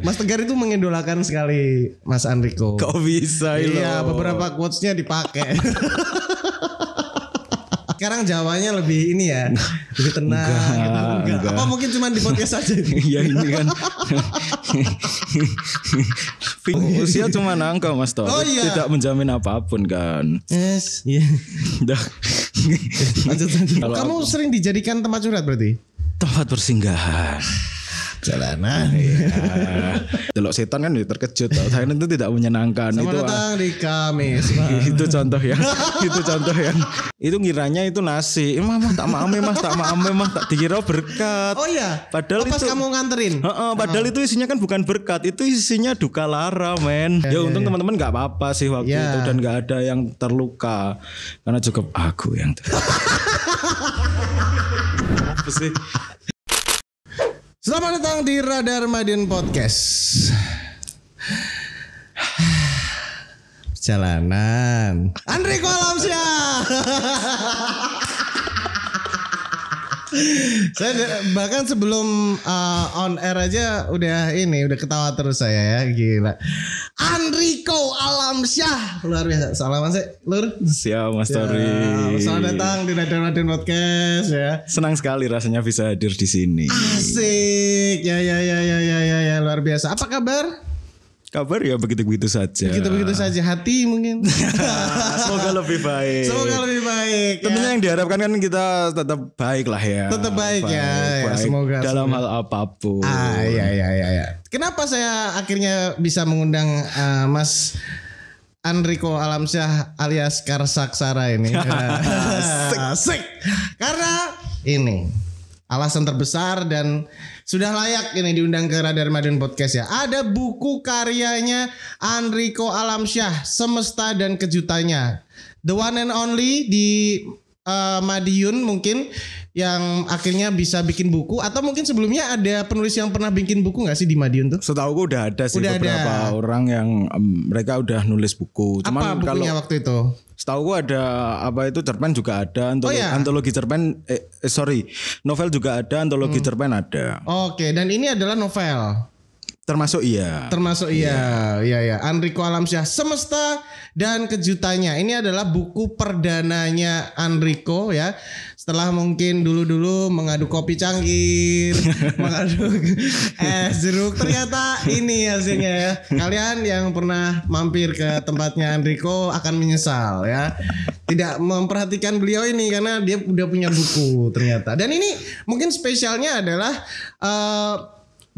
Mas Tegar itu mengidolakan sekali Mas Andriko. Kok bisa Iya, loh. beberapa quotes-nya dipakai. Sekarang Jawanya lebih ini ya, lebih tenang. Enggak, gitu. enggak. Apa mungkin cuma di podcast aja? Iya ini kan. Oh, Usia iya. cuma nangka Mas Toh. Oh, iya. Tidak menjamin apapun kan. Yes. Iya. Yeah. lanjut Kamu aku. sering dijadikan tempat curhat berarti? Tempat persinggahan jalanan. Iya. Delok setan kan ya terkejut. saya itu tidak menyenangkan. Selamat itu ah, datang di Kamis. itu contoh ya. itu contoh ya. Itu ngiranya itu nasi. Eh, mama tak maame mas tak ame mas tak dikira berkat. Oh iya. Padahal Lepas oh, itu kamu nganterin. -uh, padahal itu isinya kan bukan berkat, itu isinya duka lara, men. Iya, ya, iya, untung teman-teman nggak apa-apa sih waktu itu dan nggak ada yang terluka. Karena cukup aku yang terluka. apa sih? Selamat datang di Radar Madiun Podcast. Perjalanan. Andre Kolamsyah. saya bahkan sebelum uh, on air aja udah ini udah ketawa terus saya ya gila. Alam Alamsyah luar biasa. Salaman sih, Lur. Siap Mas ya, Tori. selamat datang di Radar Radio Podcast ya. Senang sekali rasanya bisa hadir di sini. Asik. Ya ya ya ya ya ya, ya. luar biasa. Apa kabar? kabar ya begitu-begitu saja. Begitu-begitu saja hati mungkin. Semoga lebih baik. Semoga lebih baik. Ya. Tentunya yang diharapkan kan kita tetap baik lah ya. Tetap baik, ya, baik ya. Baik. ya. Semoga dalam semoga. hal apapun. Ah ya ya ya ya. Kenapa saya akhirnya bisa mengundang uh, Mas Andriko Alamsyah alias Karsaksara ini. Asik. Ah, asik. Karena ini alasan terbesar dan sudah layak ini diundang ke Radar Madun Podcast ya. Ada buku karyanya Andriko Alamsyah, Semesta dan Kejutannya. The one and only di uh, Madiun mungkin yang akhirnya bisa bikin buku atau mungkin sebelumnya ada penulis yang pernah bikin buku nggak sih di Madiun tuh? Setahu gue udah ada sih udah beberapa ada. orang yang um, mereka udah nulis buku. Cuman Apa bukunya kalau, waktu itu? Setahu gua ada apa itu cerpen juga ada antologi, oh, iya? antologi cerpen eh, eh sorry novel juga ada antologi hmm. cerpen ada. Oke dan ini adalah novel. Termasuk iya. Termasuk iya. Iya iya. iya. Andrico Alamsyah Semesta dan kejutannya. Ini adalah buku perdananya Andriko ya setelah mungkin dulu-dulu mengadu kopi cangkir, mengadu es eh, jeruk, ternyata ini hasilnya ya. Kalian yang pernah mampir ke tempatnya Andriko akan menyesal ya. Tidak memperhatikan beliau ini karena dia udah punya buku ternyata. Dan ini mungkin spesialnya adalah uh,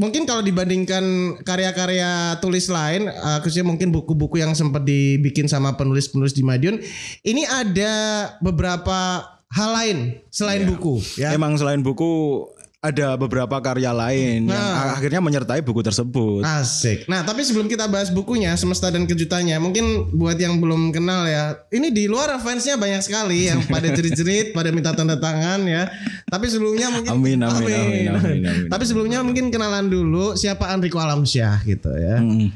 mungkin kalau dibandingkan karya-karya tulis lain, uh, khususnya mungkin buku-buku yang sempat dibikin sama penulis-penulis di Madiun, ini ada beberapa hal lain selain yeah. buku ya. Emang selain buku ada beberapa karya lain nah. yang akhirnya menyertai buku tersebut. Asik. Nah, tapi sebelum kita bahas bukunya Semesta dan Kejutannya, mungkin buat yang belum kenal ya, ini di luar fansnya banyak sekali yang pada jerit-jerit, pada minta tanda tangan ya. Tapi sebelumnya mungkin amin amin amin. amin, amin, amin, amin. Tapi sebelumnya mungkin kenalan dulu siapa Andriko Alamsyah gitu ya. Hmm.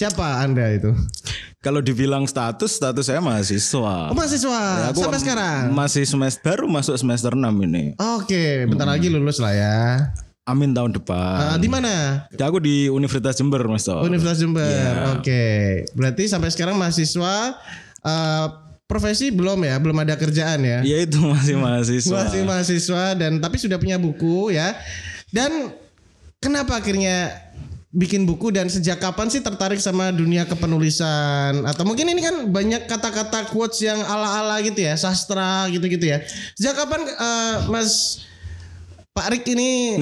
Siapa Anda itu? Kalau dibilang status, status saya mahasiswa. Oh, mahasiswa. Ya, aku sampai sekarang. Masih semester baru masuk semester 6 ini. Oke, bentar hmm. lagi lulus lah ya. Amin tahun depan. Uh, di mana? Ya, aku di Universitas Jember, Mas. Universitas Jember. Yeah. Oke. Okay. Berarti sampai sekarang mahasiswa uh, profesi belum ya, belum ada kerjaan ya. Iya itu masih mahasiswa. masih mahasiswa dan tapi sudah punya buku ya. Dan kenapa akhirnya bikin buku dan sejak kapan sih tertarik sama dunia kepenulisan atau mungkin ini kan banyak kata-kata quotes yang ala-ala gitu ya sastra gitu-gitu ya sejak kapan uh, Mas Pak Rik ini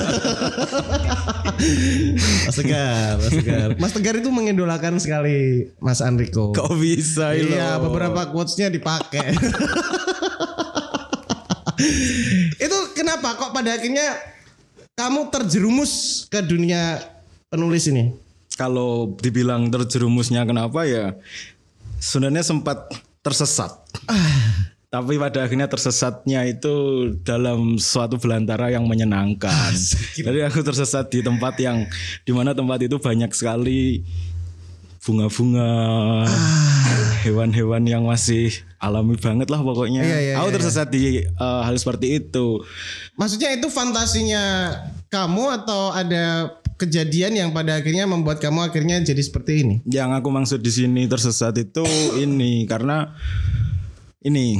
Mas Tegar, Mas Tegar. Mas Tegar itu mengidolakan sekali Mas Andriko. Kok bisa Iya, beberapa quotesnya dipakai. itu kenapa kok pada akhirnya kamu terjerumus ke dunia penulis ini? Kalau dibilang terjerumusnya kenapa ya sebenarnya sempat tersesat. Ah. Tapi pada akhirnya tersesatnya itu dalam suatu belantara yang menyenangkan. Ah, Jadi aku tersesat di tempat yang dimana tempat itu banyak sekali bunga-bunga. Ah. hewan-hewan yang masih alami banget lah pokoknya. Iya, iya, aku iya, iya. tersesat iya. di uh, hal seperti itu. Maksudnya itu fantasinya kamu atau ada kejadian yang pada akhirnya membuat kamu akhirnya jadi seperti ini? Yang aku maksud di sini tersesat itu ini karena ini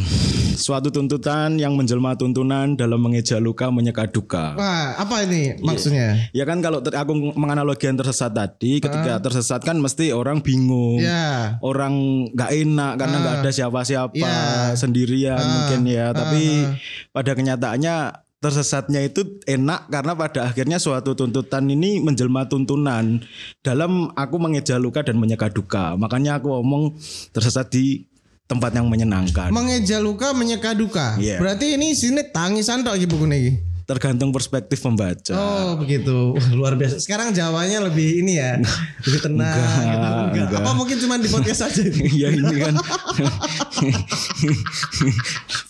suatu tuntutan yang menjelma tuntunan dalam mengeja luka menyeka duka. Wah, apa ini iya. maksudnya? Ya, ya kan kalau ter, aku menganalogikan tersesat tadi, ketika tersesat kan mesti orang bingung, yeah. orang nggak enak karena nggak uh. ada siapa-siapa, yeah. sendirian uh. mungkin ya. Tapi uh. pada kenyataannya tersesatnya itu enak karena pada akhirnya suatu tuntutan ini menjelma tuntunan dalam aku mengeja luka dan menyeka duka. Makanya aku omong tersesat di tempat yang menyenangkan. Mengeja luka, menyeka duka. Yeah. Berarti ini sini tangisan tok iki bukune iki tergantung perspektif pembaca. Oh begitu, Wah, luar biasa. Sekarang jawanya lebih ini ya, nah, lebih tenang. Enggak, gitu. enggak. enggak. Apa mungkin cuma di podcast aja ya ini kan.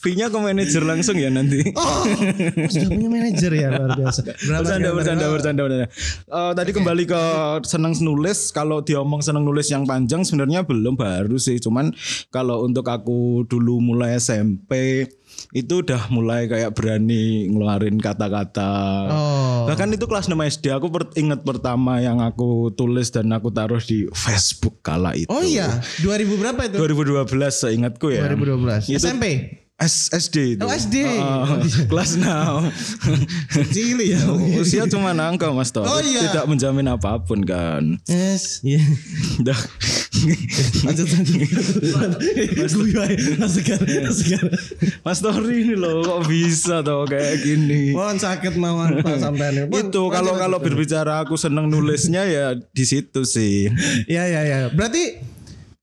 Fee-nya ke manajer langsung ya nanti. Oh, sudah punya manajer ya luar biasa. Berapa bercanda, bercanda, bercanda, bercanda. Uh, tadi okay. kembali ke senang nulis. Kalau diomong senang nulis yang panjang sebenarnya belum baru sih. Cuman kalau untuk aku dulu mulai SMP itu udah mulai kayak berani ngeluarin kata-kata. Oh. Bahkan itu kelas 6 SD aku per inget pertama yang aku tulis dan aku taruh di Facebook kala itu. Oh iya, 2000 berapa itu? 2012 seingatku ya. 2012. Itu, SMP. S SD itu. Oh, SD. Uh, kelas 6. Kecil ya. Oh, usia cuma nangka Mas Toh. Oh, iya. Tidak menjamin apapun kan. Yes. Iya. Yeah. lanjut lanjut Mas Tori iya. ini loh kok bisa tau kayak gini mohon sakit mawon Pak sampean ya. itu kalau kalau berbicara aku seneng nulisnya ya di situ sih ya ya ya berarti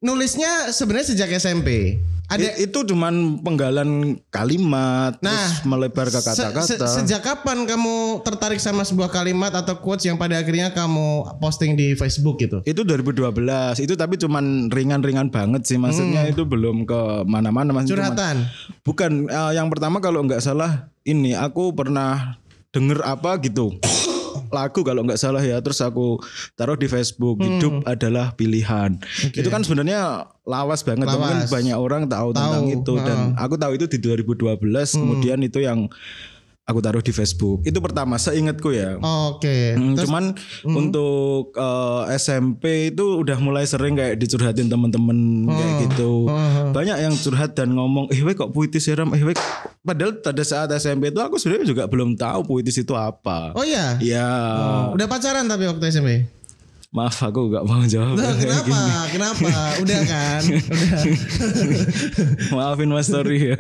nulisnya sebenarnya sejak SMP. Ada itu cuman penggalan kalimat nah, terus melebar ke kata-kata. Se se sejak kapan kamu tertarik sama sebuah kalimat atau quotes yang pada akhirnya kamu posting di Facebook gitu? Itu 2012. Itu tapi cuman ringan-ringan banget sih maksudnya hmm. itu belum ke mana-mana mas. Curhatan. Cuman, bukan uh, yang pertama kalau nggak salah ini aku pernah denger apa gitu lagu kalau nggak salah ya terus aku taruh di Facebook hmm. hidup adalah pilihan okay. itu kan sebenarnya lawas banget lawas. banyak orang tahu, tahu. tentang itu nah. dan aku tahu itu di 2012 hmm. kemudian itu yang aku taruh di Facebook. Itu pertama seingatku ya. Oke. Okay. Hmm, cuman hmm. untuk uh, eh, SMP itu udah mulai sering kayak dicurhatin temen-temen oh, kayak hmm. gitu. Oh, Banyak yang curhat dan ngomong, "Eh, kok puitis seram? Ya, eh, wek. Padahal pada saat SMP itu aku sebenarnya juga belum tahu puitis itu apa. Oh iya. Iya. Oh, udah pacaran tapi waktu SMP? Maaf aku gak mau jawab. Nah, kenapa? Gini. Kenapa? Udah kan? Udah. Maafin Mas Tori ya.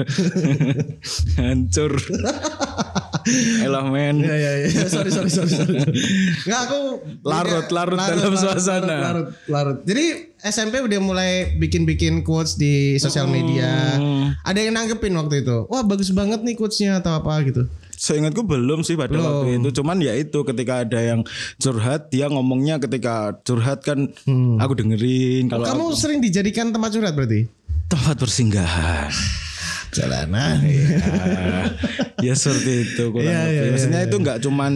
Hancur. Elah men. Ya, ya, ya. Sorry, sorry, sorry, sorry. nggak aku larut, ya, larut, larut dalam larut, suasana. Larut, larut, larut. Jadi SMP udah mulai bikin-bikin quotes di sosial media. Hmm. Ada yang nanggepin waktu itu. Wah, bagus banget nih quotesnya atau apa gitu seingatku belum sih pada belum. waktu itu. Cuman ya itu ketika ada yang curhat dia ngomongnya ketika curhat kan hmm. aku dengerin. Kalau kamu aku, sering dijadikan tempat curhat berarti? Tempat persinggahan jalanan ya, ya seperti itu kurang ya, lebih. Ya, maksudnya ya, itu nggak cuman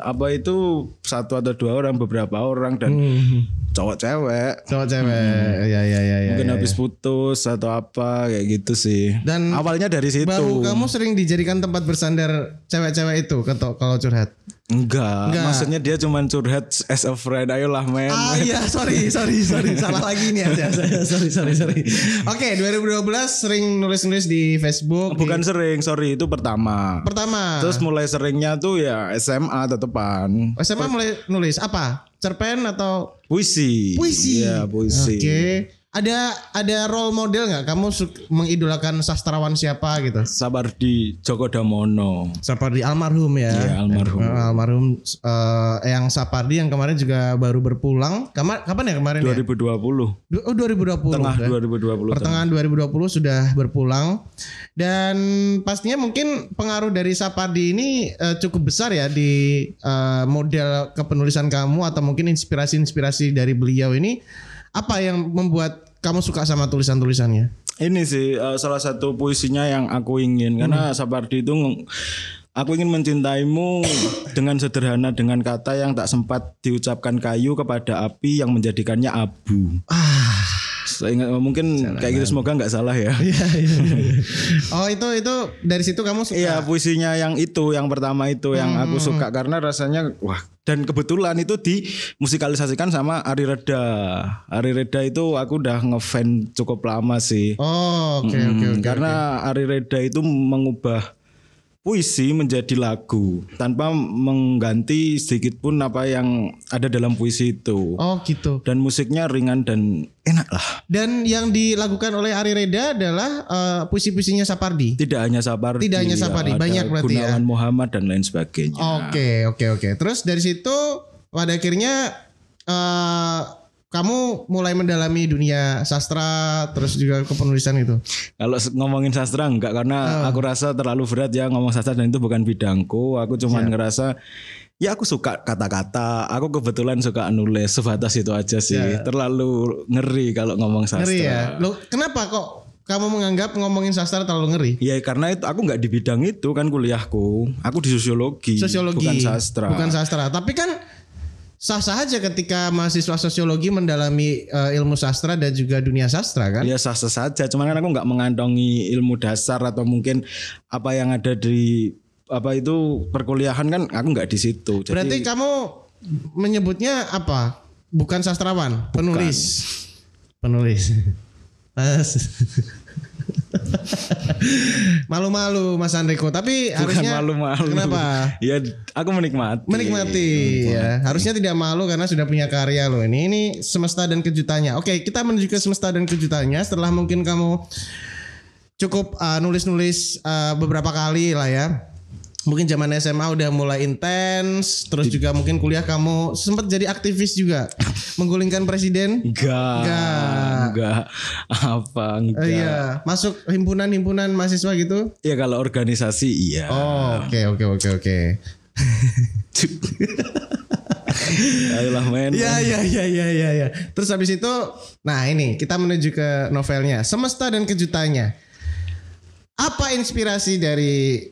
apa itu satu atau dua orang beberapa orang dan hmm. hmm, hmm. cowok cewek cowok cewek hmm. ya ya ya mungkin ya, habis iya. putus atau apa kayak gitu sih dan awalnya dari situ baru kamu sering dijadikan tempat bersandar cewek-cewek itu kalau curhat Enggak, Enggak, maksudnya dia cuma curhat as a friend. Ayolah, men. Ah man. iya, sorry, sorry, sorry. Salah lagi nih aja. sorry, sorry, sorry. Oke, okay, 2012 sering nulis-nulis di Facebook. Oh, bukan di... sering, sorry, itu pertama. Pertama. Terus mulai seringnya tuh ya SMA atau tetepan. SMA mulai nulis apa? Cerpen atau puisi? Puisi. Iya, puisi. Oke. Okay ada ada role model nggak kamu mengidolakan sastrawan siapa gitu? Sabardi Djoko Damono. Sapardi almarhum ya. ya almarhum. Eh, almarhum uh, yang Sapardi yang kemarin juga baru berpulang. Kapan kapan ya kemarin 2020. Ya? Oh 2020. Tengah ya? 2020. Pertengahan tengah. 2020 sudah berpulang. Dan pastinya mungkin pengaruh dari Sapardi ini uh, cukup besar ya di uh, model kepenulisan kamu atau mungkin inspirasi-inspirasi dari beliau ini apa yang membuat kamu suka sama tulisan-tulisannya? Ini sih uh, salah satu puisinya yang aku ingin karena hmm. Sapardi itu Aku ingin mencintaimu dengan sederhana dengan kata yang tak sempat diucapkan kayu kepada api yang menjadikannya abu. Ah ingat, mungkin Jalanan. kayak gitu semoga nggak salah ya. Iya, iya, iya. oh itu itu dari situ kamu suka. Iya puisinya yang itu yang pertama itu hmm. yang aku hmm, suka hmm. karena rasanya wah dan kebetulan itu dimusikalisasikan sama Ari Reda. Ari Reda itu aku udah ngefan cukup lama sih. Oh oke okay, oke okay, okay, karena okay. Ari Reda itu mengubah puisi menjadi lagu tanpa mengganti sedikit pun apa yang ada dalam puisi itu. Oh gitu. Dan musiknya ringan dan enak lah. Dan yang dilakukan oleh Ari Reda adalah uh, puisi-puisinya Sapardi. Tidak hanya Sapardi. Tidak hanya Sapardi, ya, banyak berarti Gunawan ya. Gunawan Muhammad dan lain sebagainya. Oke, okay, oke, okay, oke. Okay. Terus dari situ pada akhirnya uh, kamu mulai mendalami dunia sastra terus juga kepenulisan itu? Kalau ngomongin sastra enggak karena oh. aku rasa terlalu berat ya ngomong sastra dan itu bukan bidangku. Aku cuma yeah. ngerasa ya aku suka kata-kata. Aku kebetulan suka nulis sebatas itu aja sih. Yeah. Terlalu ngeri kalau ngomong sastra. Ngeri ya. Lo kenapa kok kamu menganggap ngomongin sastra terlalu ngeri? Iya karena itu aku nggak di bidang itu kan kuliahku. Aku di sosiologi, sosiologi bukan sastra. Bukan sastra. Tapi kan sah-sah aja ketika mahasiswa sosiologi mendalami uh, ilmu sastra dan juga dunia sastra kan? Iya sah-sah saja, cuman kan aku nggak mengandongi ilmu dasar atau mungkin apa yang ada di apa itu perkuliahan kan aku nggak di situ. Jadi, Berarti kamu menyebutnya apa? Bukan sastrawan, penulis. Bukan. Penulis. Malu-malu Mas Andriko, tapi Bukan harusnya malu-malu. Kenapa? Ya aku menikmati. Menikmati hmm, ya. Harusnya tidak malu karena sudah punya karya loh. Ini ini semesta dan kejutannya. Oke, kita menuju ke semesta dan kejutannya setelah mungkin kamu cukup nulis uh, nulis-nulis uh, beberapa kali lah ya mungkin zaman SMA udah mulai intens, terus juga mungkin kuliah kamu sempat jadi aktivis juga, menggulingkan presiden? Enggak, enggak, enggak, apa enggak? Uh, iya, masuk himpunan-himpunan mahasiswa gitu? Iya kalau organisasi iya. Oh, oke oke oke oke. Ayolah main. Iya iya iya iya iya. Ya. Terus habis itu, nah ini kita menuju ke novelnya, semesta dan kejutannya. Apa inspirasi dari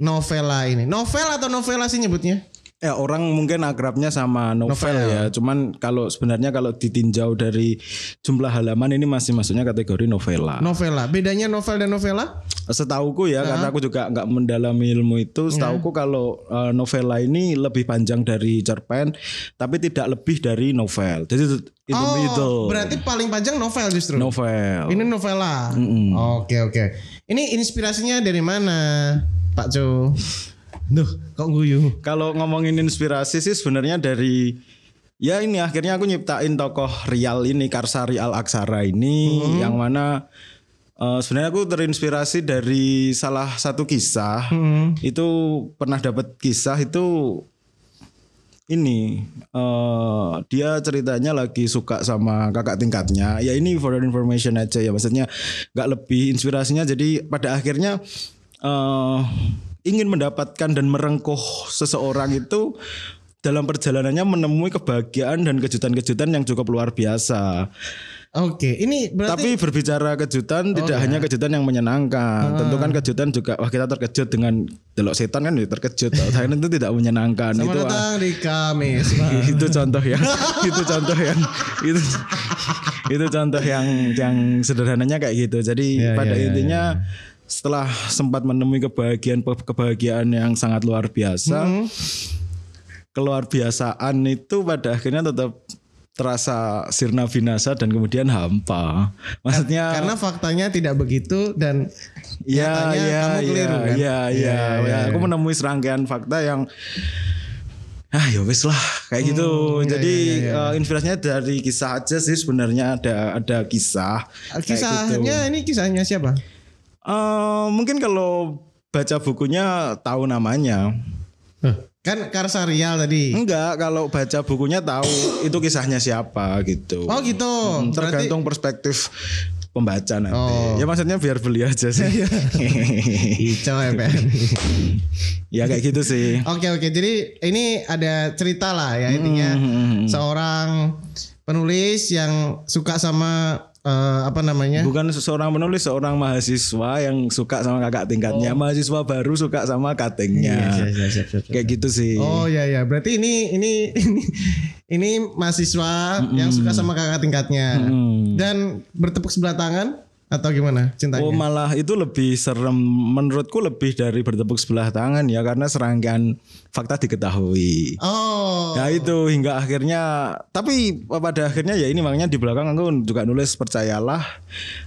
novela ini. Novel atau novela sih nyebutnya? Ya orang mungkin akrabnya sama novel, novel. ya. Cuman kalau sebenarnya kalau ditinjau dari jumlah halaman ini masih masuknya kategori novela. Novela. Bedanya novel dan novela? Setauku ya, nah. karena aku juga nggak mendalami ilmu itu. Iya. Setauku nah. kalau eh, novela ini lebih panjang dari cerpen, tapi tidak lebih dari novel. Jadi in oh, middle. Berarti paling panjang novel justru. Novel. Ini novela. Oke mm -mm. oke. Okay, okay. Ini inspirasinya dari mana? Pak Jo. Duh, kok guyu? Kalau ngomongin inspirasi sih sebenarnya dari ya ini akhirnya aku nyiptain tokoh real ini Karsari Al Aksara ini hmm. yang mana uh, sebenarnya aku terinspirasi dari salah satu kisah. Hmm. Itu pernah dapat kisah itu ini uh, dia ceritanya lagi suka sama kakak tingkatnya ya ini for information aja ya maksudnya nggak lebih inspirasinya jadi pada akhirnya uh, ingin mendapatkan dan merengkuh seseorang itu dalam perjalanannya menemui kebahagiaan dan kejutan-kejutan yang cukup luar biasa. Oke, ini berarti Tapi berbicara kejutan oh tidak ya. hanya kejutan yang menyenangkan. Ah. Tentu kan kejutan juga wah kita terkejut dengan delok setan kan ya, terkejut. Saya itu tidak menyenangkan Sama itu. datang ah, di Kamis. itu contoh yang. itu contoh yang itu itu contoh yang yang sederhananya kayak gitu. Jadi ya, pada ya, intinya ya, ya setelah sempat menemui kebahagiaan kebahagiaan yang sangat luar biasa mm -hmm. keluar biasaan itu pada akhirnya tetap terasa sirna binasa dan kemudian hampa. Maksudnya karena faktanya tidak begitu dan ya ya kamu keliru, ya, kan? ya, ya, ya, ya, aku iya. menemui serangkaian fakta yang ah ya lah kayak gitu. Hmm, Jadi ya, ya, ya. Uh, inspirasinya dari kisah aja sih sebenarnya ada ada kisah. Kisahnya gitu. ini kisahnya siapa? Uh, mungkin kalau baca bukunya tahu namanya. Huh. Kan Karsarial tadi. Enggak, kalau baca bukunya tahu itu kisahnya siapa gitu. Oh gitu. Hmm, tergantung Berarti... perspektif pembaca nanti. Ya, oh. Ya maksudnya biar beli aja sih. Ico ya, ya kayak gitu sih. Oke oke. Jadi ini ada cerita lah ya intinya hmm. hmm, hmm, hmm. seorang penulis yang suka sama uh, apa namanya? Bukan seorang penulis, seorang mahasiswa yang suka sama kakak tingkatnya, oh. mahasiswa baru suka sama katingnya. Iya, iya, iya, Kayak gitu sih. Oh ya ya, berarti ini ini ini, ini mahasiswa mm -mm. yang suka sama kakak tingkatnya mm -mm. dan bertepuk sebelah tangan atau gimana cintanya? Oh malah itu lebih serem menurutku lebih dari bertepuk sebelah tangan ya karena serangkaian fakta diketahui. Oh. Ya itu hingga akhirnya tapi pada akhirnya ya ini makanya di belakang aku juga nulis percayalah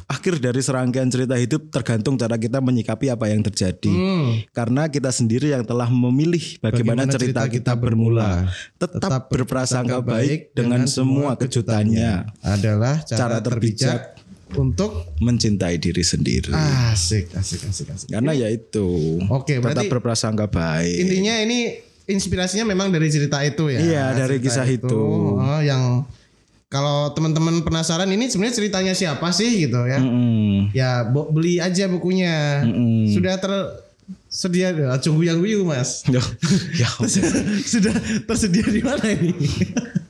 akhir dari serangkaian cerita hidup tergantung cara kita menyikapi apa yang terjadi. Hmm. Karena kita sendiri yang telah memilih bagaimana, bagaimana cerita, cerita kita bermula. Tetap, tetap berprasangka baik dengan, semua kejutannya. Adalah cara, cara terbijak untuk mencintai diri sendiri. Asik, asik, asik, asik. Karena ya itu. Oke, okay, tetap berprasangka baik. Intinya ini inspirasinya memang dari cerita itu ya. Iya, dari kisah itu. itu. Oh, yang kalau teman-teman penasaran ini sebenarnya ceritanya siapa sih gitu ya. Mm-hmm. Ya beli aja bukunya. Mm-hmm. Sudah ter sedia ah, cunggu yang wiu mas. ya, sudah tersedia di mana ini?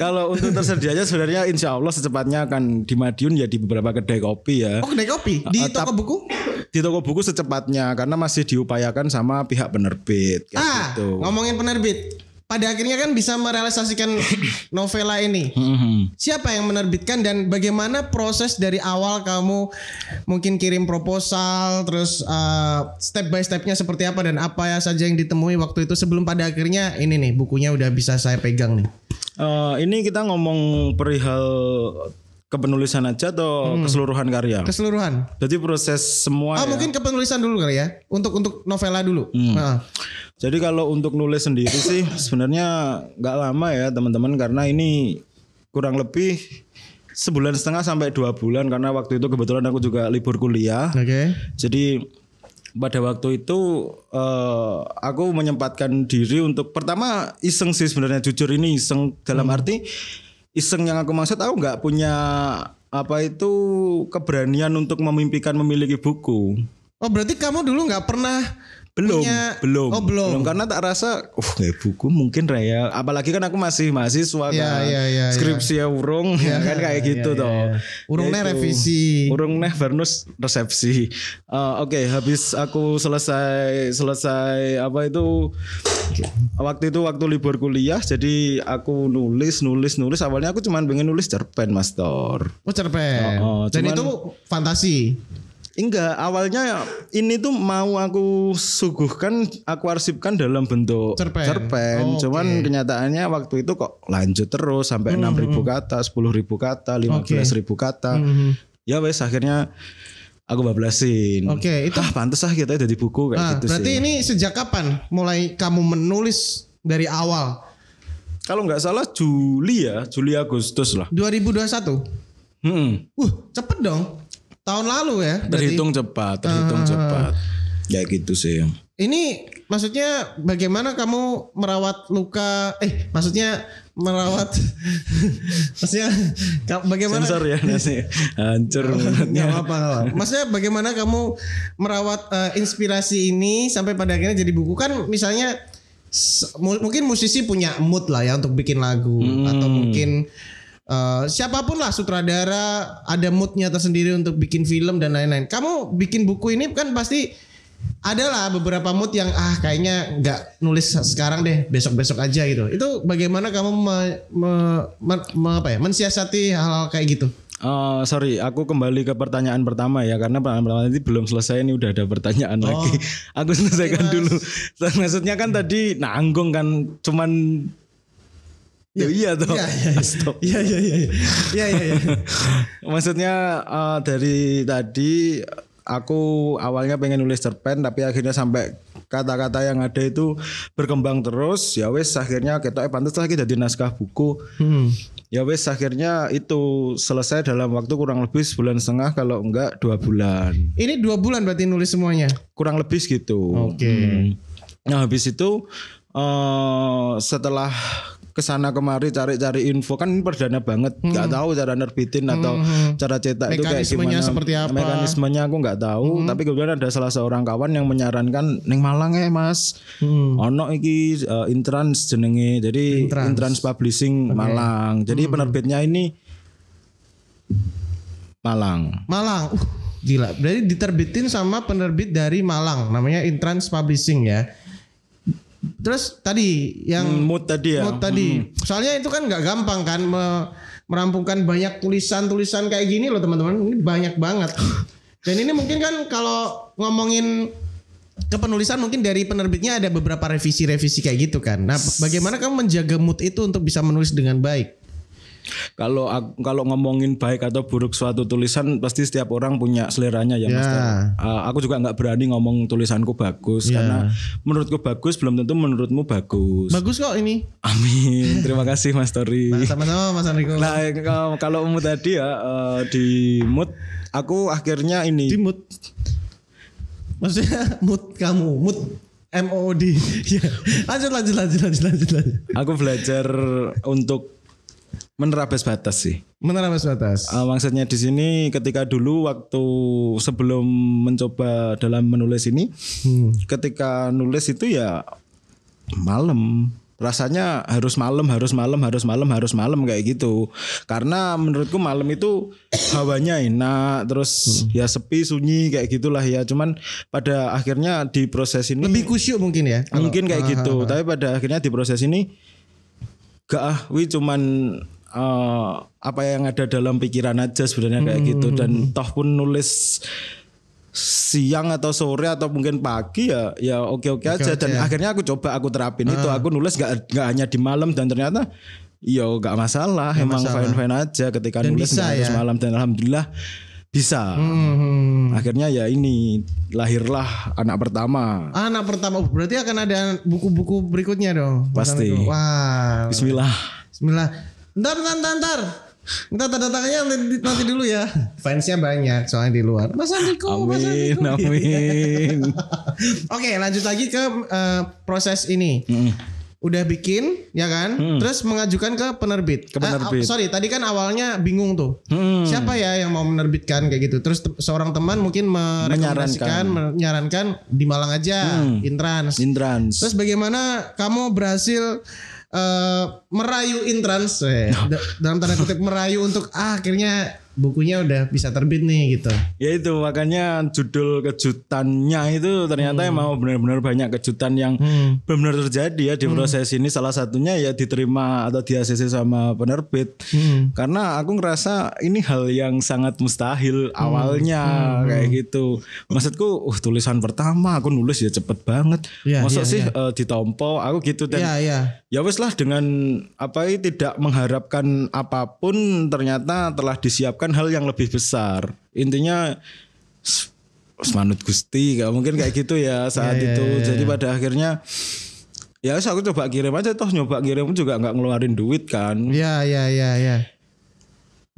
Kalau untuk tersedianya sebenarnya insya Allah secepatnya akan di Madiun ya di beberapa kedai kopi ya. Oh kedai kopi eh, di eh, toko buku? Di toko buku secepatnya karena masih diupayakan sama pihak penerbit. ah gitu. ngomongin penerbit pada akhirnya kan bisa merealisasikan novela ini. Mm-hmm. Siapa yang menerbitkan dan bagaimana proses dari awal kamu mungkin kirim proposal, terus uh, step by stepnya seperti apa dan apa ya saja yang ditemui waktu itu sebelum pada akhirnya ini nih bukunya udah bisa saya pegang nih. Uh, ini kita ngomong perihal kepenulisan aja atau hmm. keseluruhan karya? Keseluruhan. Jadi proses semua. Ah ya. mungkin kepenulisan dulu kali ya untuk untuk novela dulu. Hmm. Uh. Jadi kalau untuk nulis sendiri sih sebenarnya nggak lama ya teman-teman karena ini kurang lebih sebulan setengah sampai dua bulan karena waktu itu kebetulan aku juga libur kuliah. Oke. Okay. Jadi pada waktu itu uh, aku menyempatkan diri untuk pertama iseng sih sebenarnya jujur ini iseng dalam hmm. arti iseng yang aku maksud aku nggak punya apa itu keberanian untuk memimpikan memiliki buku. Oh berarti kamu dulu nggak pernah belum punya, belum oh belum belum karena tak rasa uh kayak buku mungkin raya apalagi kan aku masih mahasiswa ya, kan yeah, yeah, ya. skripsi ya urung ya, kan kayak ya, gitu ya, toh urungnya revisi urung urungnya Vernus resepsi uh, oke okay, habis aku selesai selesai apa itu waktu itu waktu libur kuliah jadi aku nulis nulis nulis awalnya aku cuma pengen nulis cerpen master, oh cerpen oh, oh. Cuman, dan itu fantasi Enggak, awalnya ini tuh mau aku suguhkan, aku arsipkan dalam bentuk cerpen. cerpen. Oh, Cuman okay. kenyataannya waktu itu kok lanjut terus sampai hmm, enam mm -hmm. hmm. sepuluh kata, ribu kata, lima belas Ribu kata. Mm -hmm. Ya wes akhirnya aku bablasin. Oke, okay, itu ah, pantas ah kita jadi buku kayak nah, gitu berarti sih. Berarti ini sejak kapan mulai kamu menulis dari awal? Kalau nggak salah Juli ya, Juli Agustus lah. 2021. satu. -hmm. Uh, cepet dong. Tahun lalu ya? Berarti... Terhitung cepat, terhitung uh, cepat. Ya gitu sih. Ini maksudnya bagaimana kamu merawat luka? Eh, maksudnya merawat maksudnya bagaimana sensor ya nasi hancur nggak apa-apa maksudnya bagaimana kamu merawat uh, inspirasi ini sampai pada akhirnya jadi buku kan misalnya mungkin musisi punya mood lah ya untuk bikin lagu hmm. atau mungkin Eh, siapapun lah sutradara ada moodnya tersendiri untuk bikin film dan lain-lain. Kamu bikin buku ini kan pasti adalah beberapa mood yang ah kayaknya nggak nulis sekarang deh besok besok aja gitu. Itu bagaimana kamu me, me, me, me, apa ya mensiasati hal-hal kayak gitu? Uh, sorry, aku kembali ke pertanyaan pertama ya karena pertanyaan pertama ini belum selesai ini udah ada pertanyaan oh. lagi. aku selesaikan iya, Mas. dulu. Maksudnya kan tadi nanggung kan, cuman ya iya toh. Iya iya iya. iya iya iya. Iya iya iya. Iya iya iya. Maksudnya uh, dari tadi aku awalnya pengen nulis cerpen tapi akhirnya sampai kata-kata yang ada itu berkembang terus ya wes akhirnya kita eh pantas lagi jadi naskah buku. Hmm. Ya wes akhirnya itu selesai dalam waktu kurang lebih sebulan setengah kalau enggak dua bulan. Ini dua bulan berarti nulis semuanya? Kurang lebih gitu. Oke. Okay. Hmm. Nah habis itu uh, setelah kesana kemari cari-cari info kan ini perdana banget hmm. nggak hmm. Gak tahu cara nerbitin atau hmm, hmm, hmm. cara cetak itu kayak gimana seperti apa mekanismenya aku nggak tahu hmm. tapi kemudian ada salah seorang kawan yang menyarankan neng Malang ya mas hmm. ono iki uh, eh, intrans jenenge jadi intrans, intrans publishing okay. Malang jadi hmm. penerbitnya ini Malang Malang uh, gila berarti diterbitin sama penerbit dari Malang namanya Intrans Publishing ya Terus tadi yang hmm, mood tadi ya. Mood tadi. Hmm. Soalnya itu kan nggak gampang kan merampungkan banyak tulisan-tulisan kayak gini loh teman-teman. Ini banyak banget. Dan ini mungkin kan kalau ngomongin kepenulisan mungkin dari penerbitnya ada beberapa revisi-revisi kayak gitu kan. Nah, bagaimana kamu menjaga mood itu untuk bisa menulis dengan baik? Kalau kalau ngomongin baik atau buruk suatu tulisan pasti setiap orang punya seleranya ya yeah. Mas. Uh, aku juga nggak berani ngomong tulisanku bagus yeah. karena menurutku bagus belum tentu menurutmu bagus. Bagus kok ini. Amin. Terima kasih Mas Tori. Sama-sama Mas Enrico. Nah, eh, kalau kamu tadi ya uh, di mood aku akhirnya ini di mood. Maksudnya mood kamu, mood MOD. ya. Lanjut lanjut lanjut lanjut lanjut lanjut. Aku belajar untuk menerabas batas sih. Menerabas batas. Uh, maksudnya di sini ketika dulu waktu sebelum mencoba dalam menulis ini, hmm. ketika nulis itu ya malam. Rasanya harus malam, harus malam, harus malam, harus malam kayak gitu. Karena menurutku malam itu hawanya enak, terus hmm. ya sepi, sunyi kayak gitulah ya. Cuman pada akhirnya di proses ini lebih kusyuk mungkin ya. Mungkin kayak aha, gitu. Aha. Ah, ah. Tapi pada akhirnya di proses ini gak ah, wi cuman uh, apa yang ada dalam pikiran aja sebenarnya kayak hmm. gitu dan toh pun nulis siang atau sore atau mungkin pagi ya ya oke oke aja dan ya. akhirnya aku coba aku terapin uh. itu ah. aku nulis gak gak hanya di malam dan ternyata Iya, gak masalah. Gak emang masalah. fine fine aja ketika dan nulis bisa, ya? malam dan alhamdulillah bisa. Hmm. Akhirnya ya ini lahirlah anak pertama. Anak pertama oh, berarti akan ada buku-buku berikutnya dong. Pasti. Wah. Wow. Bismillah. Bismillah. Ntar, ntar, ntar, ntar. Kita tanda tangannya nanti, dulu ya. Fansnya banyak soalnya di luar. Mas Andiko, amin, Mas Andiko. Amin. Oke, lanjut lagi ke uh, proses ini. Mm. Udah bikin, ya kan? Mm. Terus mengajukan ke penerbit. Ke penerbit. Eh, sorry, tadi kan awalnya bingung tuh. Mm. Siapa ya yang mau menerbitkan kayak gitu? Terus te seorang teman mungkin merekomendasikan, menyarankan di Malang aja, mm. Intrans. Intrans. Terus bagaimana kamu berhasil uh, merayu intrans eh, no. dalam tanda kutip merayu untuk ah, akhirnya bukunya udah bisa terbit nih gitu. Ya itu makanya judul kejutannya itu ternyata hmm. emang benar-benar banyak kejutan yang hmm. benar-benar terjadi ya di hmm. proses ini salah satunya ya diterima atau di ACC sama penerbit. Hmm. Karena aku ngerasa ini hal yang sangat mustahil hmm. awalnya hmm. kayak gitu. Maksudku uh tulisan pertama aku nulis ya cepet banget. Yeah, Maksud yeah, sih yeah. Iya. Uh, ditompo aku gitu dan yeah, yeah ya wes lah dengan apa ini tidak mengharapkan apapun ternyata telah disiapkan hal yang lebih besar intinya semanut gusti gak mungkin kayak gitu ya saat yeah, iya, itu yeah, yeah, jadi iya. pada akhirnya ya wes aku coba kirim aja toh nyoba kirim juga nggak ngeluarin duit kan ya ya ya ya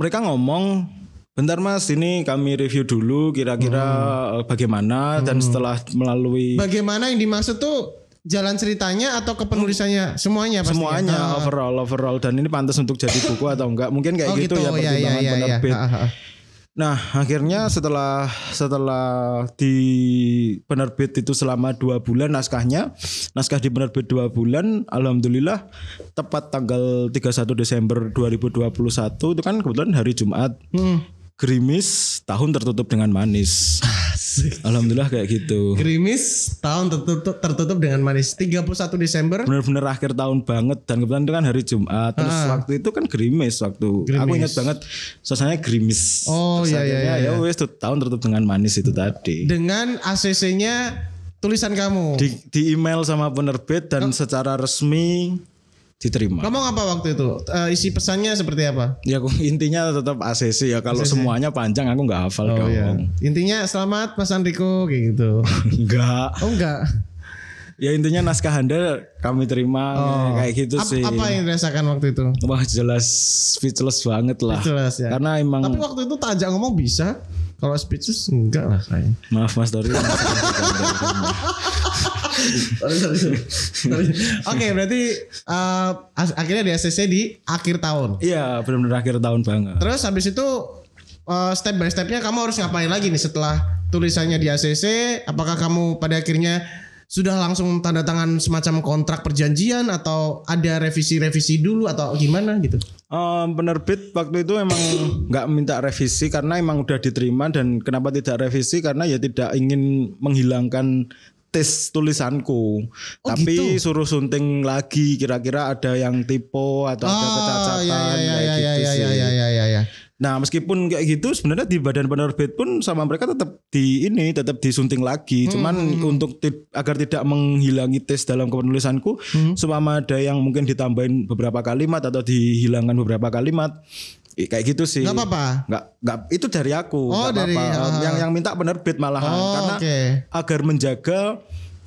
mereka ngomong Bentar mas, ini kami review dulu kira-kira hmm. Eh, bagaimana hmm. dan setelah melalui bagaimana yang dimaksud tuh jalan ceritanya atau kepenulisannya semuanya pasti ya? semuanya ah, ah, ah. overall overall dan ini pantas untuk jadi buku atau enggak mungkin kayak oh, gitu, gitu ya iya, iya, pertimbangan ya, ya, penerbit ya, ya. nah akhirnya setelah setelah di penerbit itu selama dua bulan naskahnya naskah di penerbit dua bulan alhamdulillah tepat tanggal 31 Desember 2021 itu kan kebetulan hari Jumat hmm Grimis tahun tertutup dengan manis. Alhamdulillah kayak gitu. Grimis tahun tertutup tertutup dengan manis. 31 Desember. Bener-bener akhir tahun banget dan kebetulan itu kan hari Jumat. Terus ah. waktu itu kan grimis waktu. Grimis. Aku ingat banget suasananya grimis. Oh iya iya iya. Ya wes tahun tertutup dengan manis itu tadi. Dengan ACC-nya tulisan kamu. Di, di email sama penerbit dan oh. secara resmi diterima. Ngomong apa waktu itu? Uh, isi pesannya seperti apa? Ya intinya tetap ACC ya. Kalau semuanya panjang aku nggak hafal oh, dong. Iya. Intinya selamat Mas Andriko kayak gitu. enggak. Oh enggak. Ya intinya naskah Anda kami terima oh. kayak gitu Ap sih. Apa yang dirasakan waktu itu? Wah jelas speechless banget lah. Speechless ya. Karena emang Tapi waktu itu tajam ngomong bisa. Kalau speechless enggak lah kayaknya Maaf Mas Dori. Oke, berarti uh, akhirnya di ACC di akhir tahun. Iya, benar-benar akhir tahun banget. Terus habis itu uh, step by stepnya kamu harus ngapain lagi nih setelah tulisannya di ACC? Apakah kamu pada akhirnya sudah langsung tanda tangan semacam kontrak perjanjian atau ada revisi-revisi dulu atau gimana gitu? Um, penerbit waktu itu emang nggak minta revisi karena emang udah diterima dan kenapa tidak revisi karena ya tidak ingin menghilangkan tes tulisanku. Oh, Tapi gitu? suruh sunting lagi kira-kira ada yang tipe atau oh, ada kecacatan kayak gitu sih. Nah, meskipun kayak gitu sebenarnya di badan penerbit pun sama mereka tetap di ini tetap disunting lagi. Hmm. Cuman hmm, hmm. untuk agar tidak menghilangi tes dalam kepenulisanku hmm. selama ada yang mungkin ditambahin beberapa kalimat atau dihilangkan beberapa kalimat, kayak gitu sih. Gak apa-apa. Gak, gak itu dari aku. Oh gak dari. Apa -apa. Uh, oh. yang yang minta penerbit malahan oh, karena okay. agar menjaga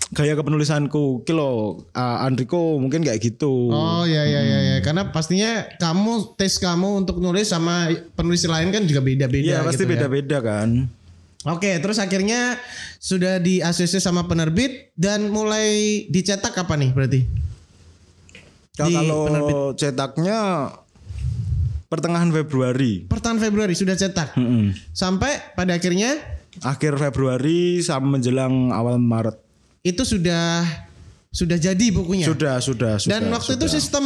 gaya kepenulisanku kilo uh, Andriko mungkin kayak gitu oh ya ya, ya, ya. hmm. ya karena pastinya kamu tes kamu untuk nulis sama penulis lain kan juga beda beda iya, gitu ya pasti gitu beda beda ya. kan Oke, terus akhirnya sudah di sama penerbit dan mulai dicetak apa nih berarti? kalau penerbit. cetaknya pertengahan Februari. Pertengahan Februari sudah cetak. Mm -hmm. Sampai pada akhirnya akhir Februari sampai menjelang awal Maret. Itu sudah sudah jadi bukunya. Sudah, sudah, sudah. Dan waktu sudah. itu sistem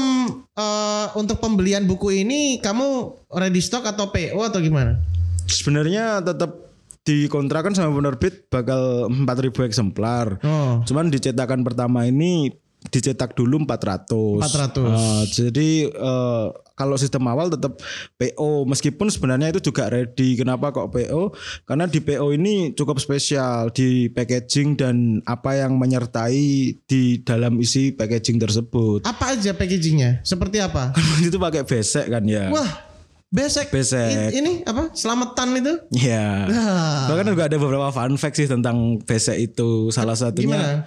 uh, untuk pembelian buku ini kamu ready stock atau PO atau gimana? Sebenarnya tetap dikontrakan sama penerbit bakal 4000 eksemplar. Oh. Cuman dicetakan pertama ini dicetak dulu 400. 400. Uh, jadi uh, kalau sistem awal tetap PO meskipun sebenarnya itu juga ready. Kenapa kok PO? Karena di PO ini cukup spesial di packaging dan apa yang menyertai di dalam isi packaging tersebut. Apa aja packagingnya? Seperti apa? itu pakai besek kan ya. Wah, Besek. Besek. ini apa? Selamatan itu? Iya. Yeah. Bahkan juga ada beberapa fun fact sih tentang besek itu. Salah satunya Gimana?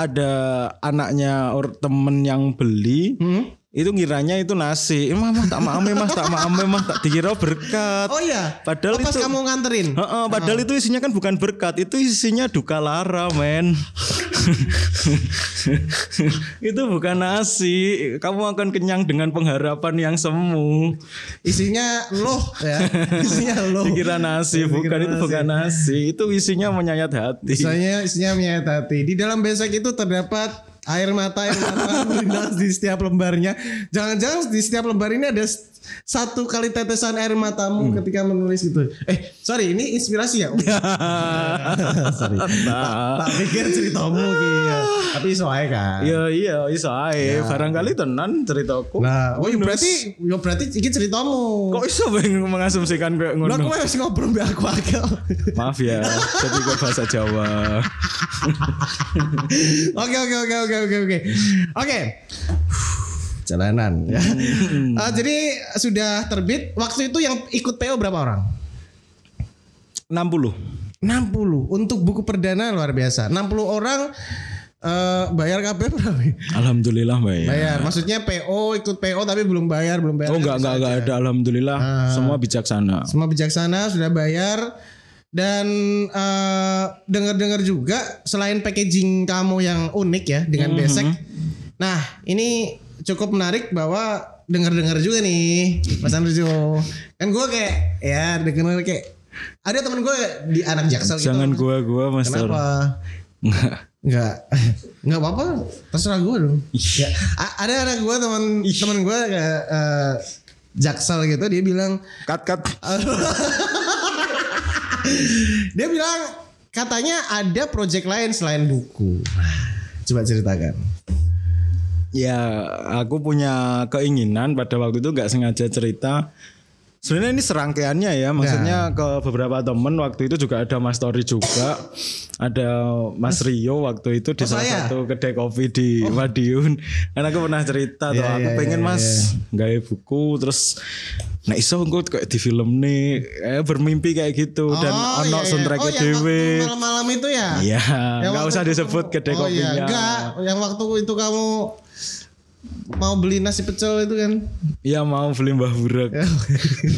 ada anaknya or temen yang beli hmm? itu ngiranya itu nasi. Emang eh, mas tak maame mas tak maame mas tak dikira berkat. Oh iya. Padahal oh, pas itu, kamu nganterin. Uh, uh, padahal uh. itu isinya kan bukan berkat, itu isinya duka lara, men. itu bukan nasi. Kamu akan kenyang dengan pengharapan yang semu. Isinya loh ya. Isinya loh. Dikira nasi, dikira bukan nasi. itu bukan nasi. Itu isinya menyayat hati. Isinya isinya menyayat hati. Di dalam besek itu terdapat air mata air mata melintas di setiap lembarnya. Jangan-jangan di setiap lembar ini ada satu kali tetesan air matamu hmm. ketika menulis itu. Eh, sorry, ini inspirasi ya. sorry. Nah. Tak ta pikir ceritamu gitu. Tapi iso kan. Iya, iya, iso ae. ya. Barangkali tenan ceritaku. Nah, oh, ya berarti yo ya berarti ini ceritamu. Kok iso mengasumsikan kayak ngono? Lah aku masih ngobrol biar aku aja Maaf ya, jadi gue bahasa Jawa. Oke, oke, oke, oke, oke, oke. Oke jalanan. Ya. Hmm. uh, jadi sudah terbit. Waktu itu yang ikut PO berapa orang? 60. 60 untuk buku perdana luar biasa. 60 orang Uh, bayar KB berapa? Alhamdulillah bayar. Bayar. Maksudnya PO ikut PO tapi belum bayar, belum bayar. Oh enggak enggak enggak ada alhamdulillah. Uh, semua bijaksana. Semua bijaksana sudah bayar dan uh, dengar-dengar juga selain packaging kamu yang unik ya dengan mm -hmm. besek. Hmm. Nah, ini cukup menarik bahwa dengar-dengar juga nih Mas Andrejo. kan gue kayak ya dengar kayak ada temen gue di anak jaksel gitu. Jangan gue gue Mas Kenapa? Enggak. Enggak. Enggak apa-apa. Terserah gue dong. ya, ada anak gue teman teman gue kayak uh, jaksel gitu dia bilang kat kat dia bilang katanya ada project lain selain buku. Nah, coba ceritakan ya aku punya keinginan pada waktu itu nggak sengaja cerita Sebenarnya ini serangkaiannya ya, maksudnya nah. ke beberapa temen waktu itu juga ada Mas Tori juga, ada Mas Rio waktu itu di oh, salah saya? satu kedai kopi di oh. Madiun. Karena aku pernah cerita yeah, tuh, ya, ya, aku yeah, pengen yeah, Mas yeah. gawe buku, terus nah iso ngut kayak di film nih, eh, bermimpi kayak gitu oh, dan iya, ono yeah, soundtrack oh, dewe. Malam-malam itu ya? Iya, nggak usah disebut kedai oh, kopinya. Iya. Enggak, yang waktu itu kamu mau beli nasi pecel itu kan Iya mau beli Mbah Burek ya.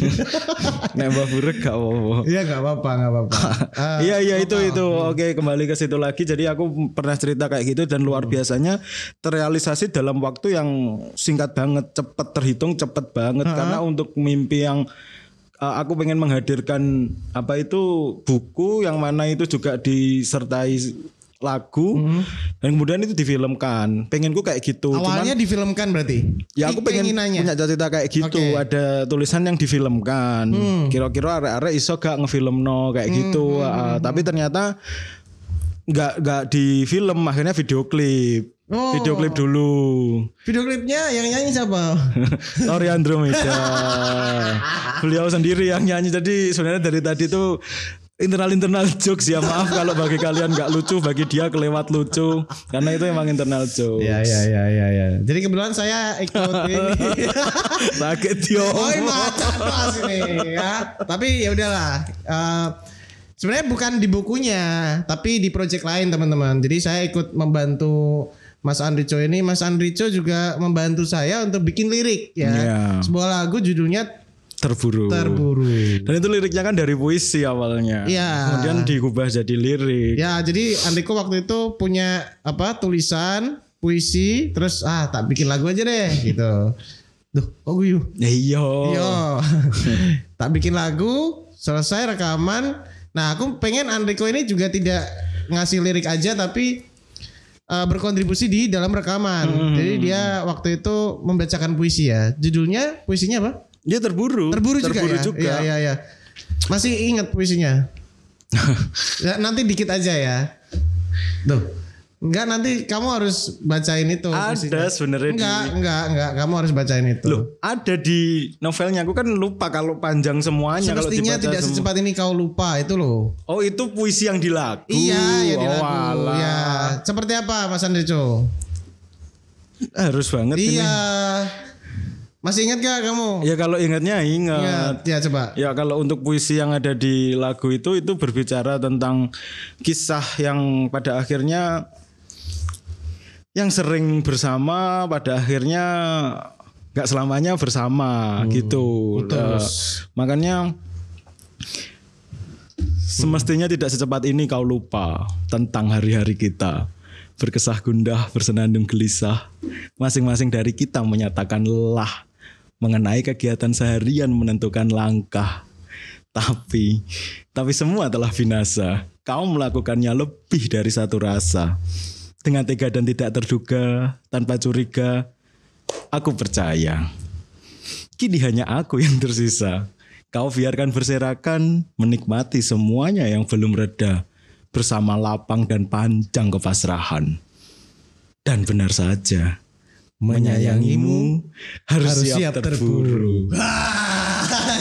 Nek Mbah Burek gak apa-apa Iya gak apa-apa gak apa-apa Iya iya ah, itu itu Oke kembali ke situ lagi Jadi aku pernah cerita kayak gitu Dan luar biasanya Terrealisasi dalam waktu yang singkat banget Cepet terhitung cepet banget uh -huh. Karena untuk mimpi yang eh, aku pengen menghadirkan apa itu buku yang mana itu juga disertai lagu hmm. dan kemudian itu difilmkan. pengen gue kayak gitu. Awalnya Cuman, difilmkan berarti? Ya aku pengen nanya. punya cerita kayak gitu. Okay. Ada tulisan yang difilmkan. kira hmm. Kira-kira arek-arek iso gak ngefilm no kayak hmm. gitu. Hmm. Ah, hmm tapi hmm. ternyata nggak nggak di film akhirnya video klip Oh. Video klip dulu. Video klipnya yang nyanyi siapa? Tori Andromeda. Beliau sendiri yang nyanyi. Jadi sebenarnya dari tadi tuh internal-internal jokes ya maaf kalau bagi kalian nggak lucu bagi dia kelewat lucu karena itu emang internal jokes ya ya ya ya, ya. jadi kebetulan saya ikut ini Bagi Tio. oh ini ya tapi ya udahlah uh, sebenarnya bukan di bukunya tapi di project lain teman-teman jadi saya ikut membantu Mas Andrico ini Mas Andrico juga membantu saya untuk bikin lirik ya yeah. sebuah lagu judulnya terburu. Terburu. Dan itu liriknya kan dari puisi awalnya. Iya. Kemudian diubah jadi lirik. Ya, jadi Andiko waktu itu punya apa tulisan puisi terus ah tak bikin lagu aja deh gitu. Duh, kok guyu. Ya iya. Iya. tak bikin lagu, selesai rekaman. Nah, aku pengen Andiko ini juga tidak ngasih lirik aja tapi uh, berkontribusi di dalam rekaman. Hmm. Jadi dia waktu itu membacakan puisi ya. Judulnya puisinya apa? Dia terburu. Terburu juga. Terburu ya? juga. Iya iya iya. Masih ingat puisinya. ya, nanti dikit aja ya. Tuh. Enggak nanti kamu harus bacain itu. Ada sebenarnya. Enggak, di... enggak, enggak. Kamu harus bacain itu. Loh, ada di novelnya. Aku kan lupa kalau panjang semuanya. Semestinya tidak semu... secepat ini kau lupa itu loh. Oh itu puisi yang dilaku. Iya, ya dilaku. Oh, ya. Seperti apa Mas Andrico? Harus banget iya. ini. Iya masih ingat gak kamu? Ya kalau ingatnya ingat. Ya, Ya coba. Ya kalau untuk puisi yang ada di lagu itu itu berbicara tentang kisah yang pada akhirnya yang sering bersama pada akhirnya nggak selamanya bersama hmm, gitu. Uh, makanya semestinya hmm. tidak secepat ini kau lupa tentang hari-hari kita berkesah gundah, bersenandung gelisah. Masing-masing dari kita menyatakan lelah mengenai kegiatan seharian menentukan langkah. Tapi, tapi semua telah binasa. Kau melakukannya lebih dari satu rasa. Dengan tega dan tidak terduga, tanpa curiga, aku percaya. Kini hanya aku yang tersisa. Kau biarkan berserakan, menikmati semuanya yang belum reda, bersama lapang dan panjang kepasrahan. Dan benar saja, menyayangimu harus, siap, terburu. terburu. ya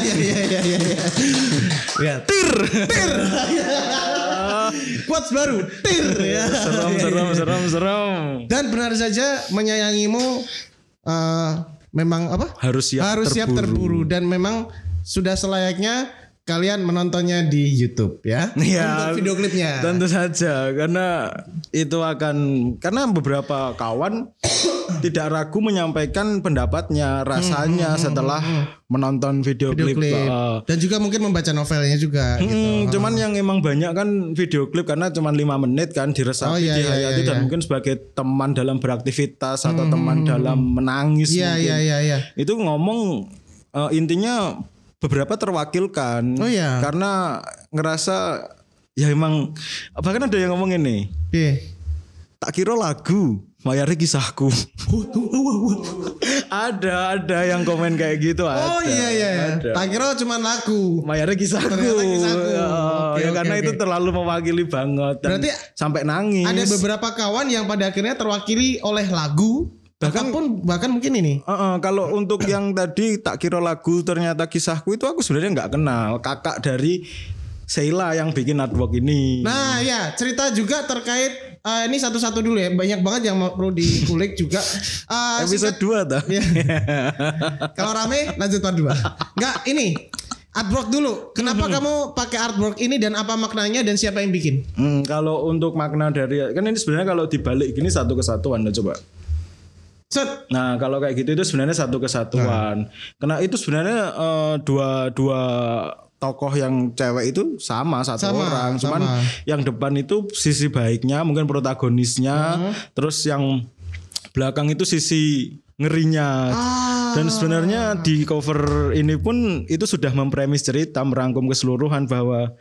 ya ya ya ya. ya tir tir. Quotes baru tir ya. Serem serem serem serem. Dan benar saja menyayangimu uh, memang apa? Harus siap harus terburu. siap terburu dan memang sudah selayaknya kalian menontonnya di YouTube ya. Iya. Untuk video klipnya. Tentu saja karena itu akan karena beberapa kawan tidak ragu menyampaikan pendapatnya, rasanya hmm, hmm, hmm setelah hmm, menonton video, video klip, klip. Uh, dan juga mungkin membaca novelnya juga hmm, gitu. Cuman ah. yang emang banyak kan video klip karena cuman lima menit kan diresapi, oh, iya, hayati iya, iya. dan iya. mungkin sebagai teman dalam beraktivitas atau hmm, teman dalam menangis iya, mungkin. Iya, iya, iya. Itu ngomong uh, intinya beberapa terwakilkan oh, iya. karena ngerasa ya emang bahkan ada yang ngomong ini yeah. tak kira lagu mayari kisahku ada ada yang komen kayak gitu oh, ada, oh iya iya ada. tak kira cuma lagu mayari kisahku kisahku oh, okay, ya okay, karena okay. itu terlalu mewakili banget dan berarti sampai nangis ada beberapa kawan yang pada akhirnya terwakili oleh lagu bahkan pun bahkan mungkin ini uh, uh, kalau untuk yang tadi tak kira lagu ternyata kisahku itu aku sebenarnya nggak kenal kakak dari Sheila yang bikin artwork ini nah ya cerita juga terkait uh, ini satu-satu dulu ya banyak banget yang perlu dikulik juga uh, episode 2 tuh ya. kalau rame lanjut part 2 nggak ini artwork dulu. Kenapa kamu pakai artwork ini dan apa maknanya dan siapa yang bikin? Hmm, kalau untuk makna dari kan ini sebenarnya kalau dibalik ini satu kesatuan coba set nah kalau kayak gitu itu sebenarnya satu kesatuan nah. karena itu sebenarnya uh, dua dua tokoh yang cewek itu sama satu sama, orang cuman yang depan itu sisi baiknya mungkin protagonisnya hmm. terus yang belakang itu sisi ngerinya ah. dan sebenarnya di cover ini pun itu sudah mempremis cerita merangkum keseluruhan bahwa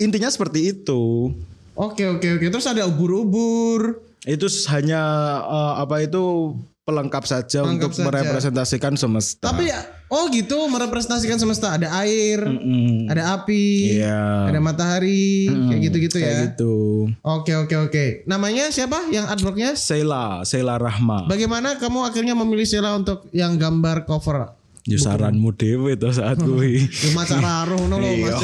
intinya seperti itu oke oke oke terus ada ubur-ubur itu hanya uh, apa itu pelengkap saja pelengkap untuk saja. merepresentasikan semesta. Tapi oh gitu merepresentasikan semesta ada air, mm -mm. ada api, yeah. ada matahari, mm -mm. kayak gitu-gitu kayak ya. gitu. Oke oke oke. Namanya siapa yang artworknya? Sheila, Sheila Rahma. Bagaimana kamu akhirnya memilih Sheila untuk yang gambar cover Ya saranmu dhewe to saat kuwi. Hmm. Cuma cara roh ngono lho Mas.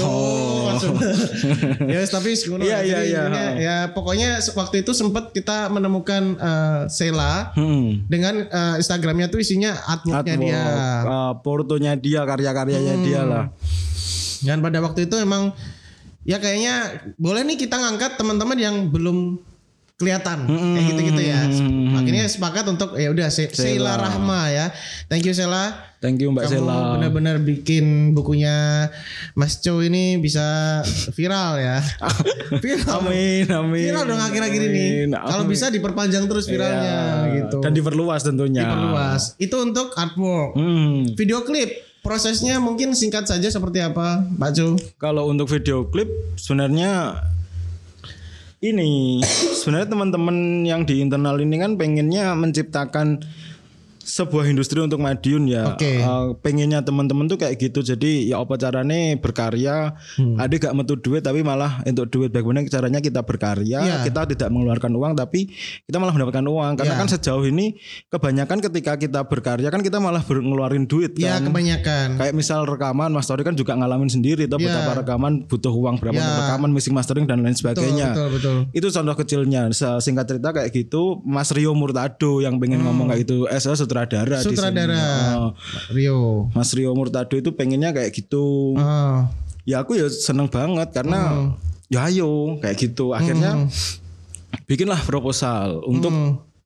Iya. Ya tapi ngono. Iya iya iya. Ya pokoknya waktu itu sempat kita menemukan uh, Sela hmm. dengan uh, Instagramnya tuh isinya artworknya Artwork, dia. Uh, ah, portonya dia, karya-karyanya hmm. dia lah. Dan pada waktu itu emang ya kayaknya boleh nih kita ngangkat teman-teman yang belum kelihatan hmm. kayak gitu-gitu ya. Makanya sepakat untuk ya udah Sela Rahma ya. Thank you Sela. Thank you Mbak Kamu Sela. benar-benar bikin bukunya Mas Cho ini bisa viral ya. viral. Amin, amin. Viral dong akhir-akhir ini. Kalau bisa diperpanjang terus iya. viralnya yeah. gitu. Dan diperluas tentunya. Diperluas. Itu untuk artwork. Hmm. Video klip prosesnya mungkin singkat saja seperti apa Pak Cho? Kalau untuk video klip sebenarnya ini sebenarnya teman-teman yang di internal ini kan pengennya menciptakan sebuah industri untuk Madiun ya. Okay. Uh, eh, pengennya teman-teman tuh kayak gitu. Jadi ya apa caranya berkarya. Hmm. Ada gak metu duit tapi malah untuk duit bagaimana caranya kita berkarya. Yeah. Kita tidak mengeluarkan uang tapi kita malah mendapatkan uang. Karena yeah. kan sejauh ini kebanyakan ketika kita berkarya kan kita malah ngeluarin duit iya, kan. Ya yeah, kebanyakan. Kayak misal rekaman Mas Tori kan juga ngalamin sendiri tuh yeah. betapa rekaman butuh uang berapa yeah. rekaman, mixing mastering dan lain sebagainya. Betul, betul, betul. Itu contoh kecilnya. Singkat cerita kayak gitu Mas Rio Murtado yang pengen hmm. ngomong kayak gitu. SS sutradara sutradara oh. Rio Mas Rio Murtado itu pengennya kayak gitu uh. ya aku ya seneng banget karena uh. ya ayo kayak gitu akhirnya uh. bikinlah proposal untuk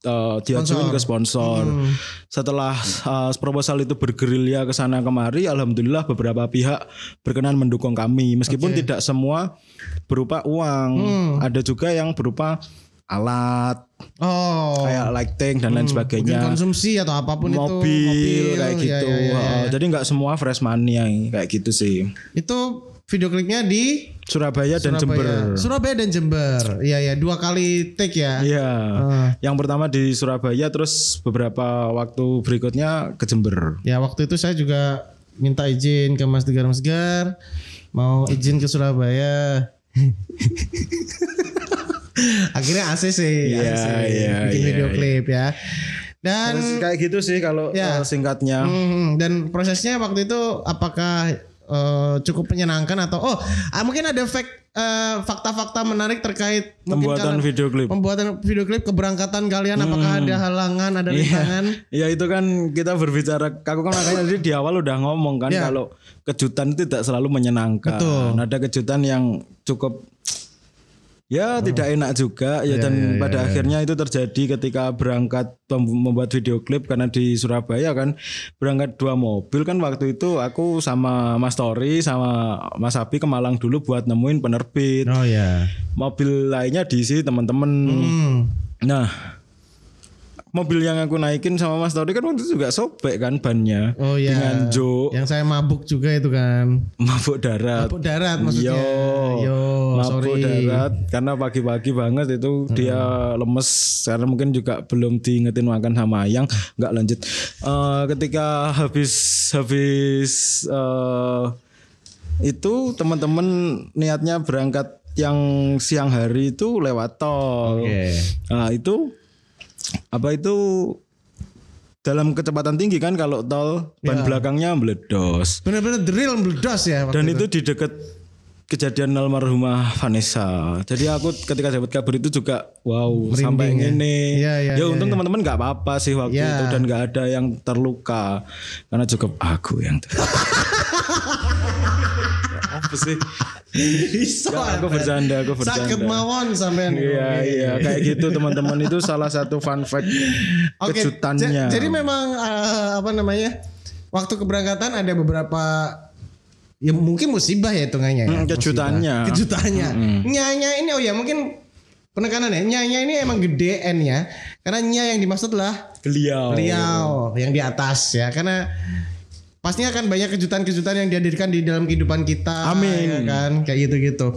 uh uh, ke sponsor. Hmm. Setelah uh, proposal itu bergerilya ke sana kemari, alhamdulillah beberapa pihak berkenan mendukung kami meskipun okay. tidak semua berupa uang. Hmm. Ada juga yang berupa alat oh kayak lighting dan lain hmm, sebagainya konsumsi atau apapun mobil, itu mobil kayak gitu ya, ya, ya, ya, ya. jadi nggak semua fresh money yang kayak gitu sih itu video klipnya di Surabaya dan Jember. Surabaya dan Jember. Iya ya, dua kali take ya. Iya. Uh. Yang pertama di Surabaya terus beberapa waktu berikutnya ke Jember. Ya, waktu itu saya juga minta izin ke Mas Tegar Mas Gar mau izin ke Surabaya. akhirnya ACC ya, ACC yeah, bikin yeah, video iya, iya, klip iya. ya dan Terus kayak gitu sih kalau uh, singkatnya hmm, hmm, hmm, dan prosesnya waktu itu apakah uh, cukup menyenangkan atau oh uh, mungkin ada fact fakta eh, fakta-fakta menarik terkait pembuatan video klip pembuatan video klip keberangkatan kalian hmm. apakah ada halangan ada yeah. rintangan ya itu kan kita berbicara aku kan makanya tadi di awal udah ngomong kan yeah. kalau kejutan itu tidak selalu menyenangkan Betul. ada kejutan yang cukup Ya oh. tidak enak juga ya, yeah, dan yeah, ya, pada yeah. akhirnya itu terjadi ketika berangkat membuat video klip karena di Surabaya kan berangkat dua mobil kan waktu itu aku sama Mas Tori sama Mas Abi ke Malang dulu buat nemuin penerbit. Oh ya. Mobil lainnya diisi teman-teman. Hmm. Nah mobil yang aku naikin sama Mas Tori kan waktu itu juga sobek kan bannya. Oh iya. Dengan Jo. Yang saya mabuk juga itu kan. Mabuk darat. Mabuk darat maksudnya. Yo. Yo mabuk sorry. darat karena pagi-pagi banget itu hmm. dia lemes karena mungkin juga belum diingetin makan sama ayang nggak lanjut. Uh, ketika habis habis uh, itu teman-teman niatnya berangkat yang siang hari itu lewat tol. Okay. Nah, itu apa itu dalam kecepatan tinggi kan kalau tol ban iya. belakangnya meledos. Benar-benar drill meledos ya. Dan itu. itu di dekat kejadian almarhumah Vanessa. Jadi aku ketika dapat kabar itu juga wow Merinding sampai ya. ini. Iya, iya, ya, ya, ya, ya untung ya. teman-teman nggak apa-apa sih waktu ya. itu dan nggak ada yang terluka karena cukup aku yang terluka. Ya, bisa. Aku ya? bercanda, aku bercanda. Sakit mawon sampean. Iya, iya, kayak gitu teman-teman itu salah satu fun fact okay, kejutannya. Jadi memang uh, apa namanya? Waktu keberangkatan ada beberapa ya mungkin musibah ya itu ya. Hmm, kejutannya. Musibah. Kejutannya. Hmm. Nyanya ini oh ya mungkin penekanan ya nyanya ini emang gede n ya karena nya yang dimaksud lah beliau beliau yang di atas ya karena pastinya akan banyak kejutan-kejutan yang dihadirkan di dalam kehidupan kita. Amin. Ya kan kayak gitu-gitu.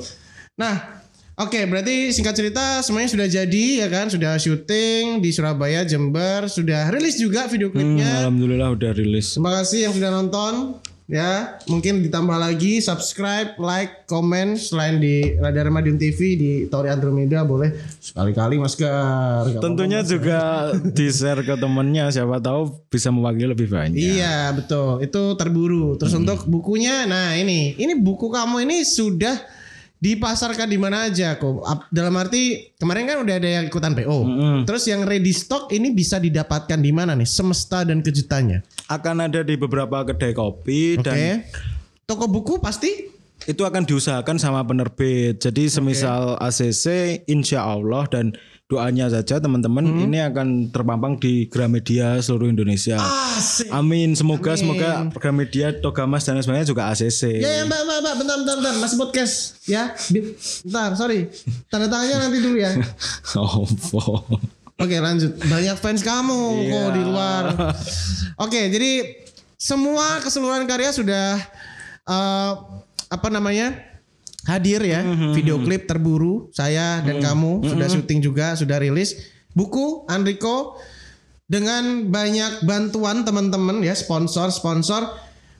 Nah, oke okay, berarti singkat cerita semuanya sudah jadi ya kan sudah syuting di Surabaya, Jember, sudah rilis juga video klipnya. Hmm, Alhamdulillah udah rilis. Terima kasih yang sudah nonton ya mungkin ditambah lagi subscribe like komen selain di Radar Madiun TV di Tori Andromeda boleh sekali-kali masker tentunya masker. juga di share ke temennya siapa tahu bisa mewakili lebih banyak iya betul itu terburu terus hmm. untuk bukunya nah ini ini buku kamu ini sudah dipasarkan di mana aja kok. Dalam arti kemarin kan udah ada yang ikutan PO. Mm -hmm. Terus yang ready stock ini bisa didapatkan di mana nih? Semesta dan kejutannya. Akan ada di beberapa kedai kopi okay. dan toko buku pasti itu akan diusahakan sama penerbit. Jadi semisal okay. ACC insya Allah dan doanya saja teman-teman hmm. ini akan terpampang di Gramedia seluruh Indonesia. Asik. Amin. Semoga Amin. semoga Gramedia, Togamas dan sebagainya juga ACC. Ya, ya Mbak, Mbak, Mbak, bentar, bentar, bentar. Masih podcast ya. Bentar, sorry. Tanda tangannya nanti dulu ya. oh, Oke, lanjut. Banyak fans kamu yeah. kok di luar. Oke, jadi semua keseluruhan karya sudah uh, apa namanya? hadir ya mm-hmm. video hmm. klip terburu saya dan mm-hmm. kamu mm-hmm. sudah syuting juga sudah rilis buku Andriko dengan banyak bantuan teman-teman ya sponsor sponsor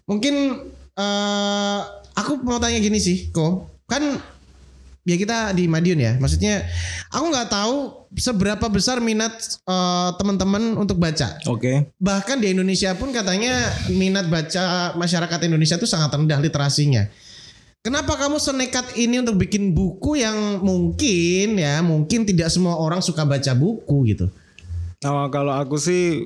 mungkin uh, aku mau tanya gini sih kok kan ya kita di Madiun ya maksudnya aku nggak tahu seberapa besar minat uh, teman-teman untuk baca oke okay. bahkan di Indonesia pun katanya minat baca masyarakat Indonesia itu sangat rendah literasinya Kenapa kamu senekat ini untuk bikin buku yang mungkin ya mungkin tidak semua orang suka baca buku gitu? Nah, kalau aku sih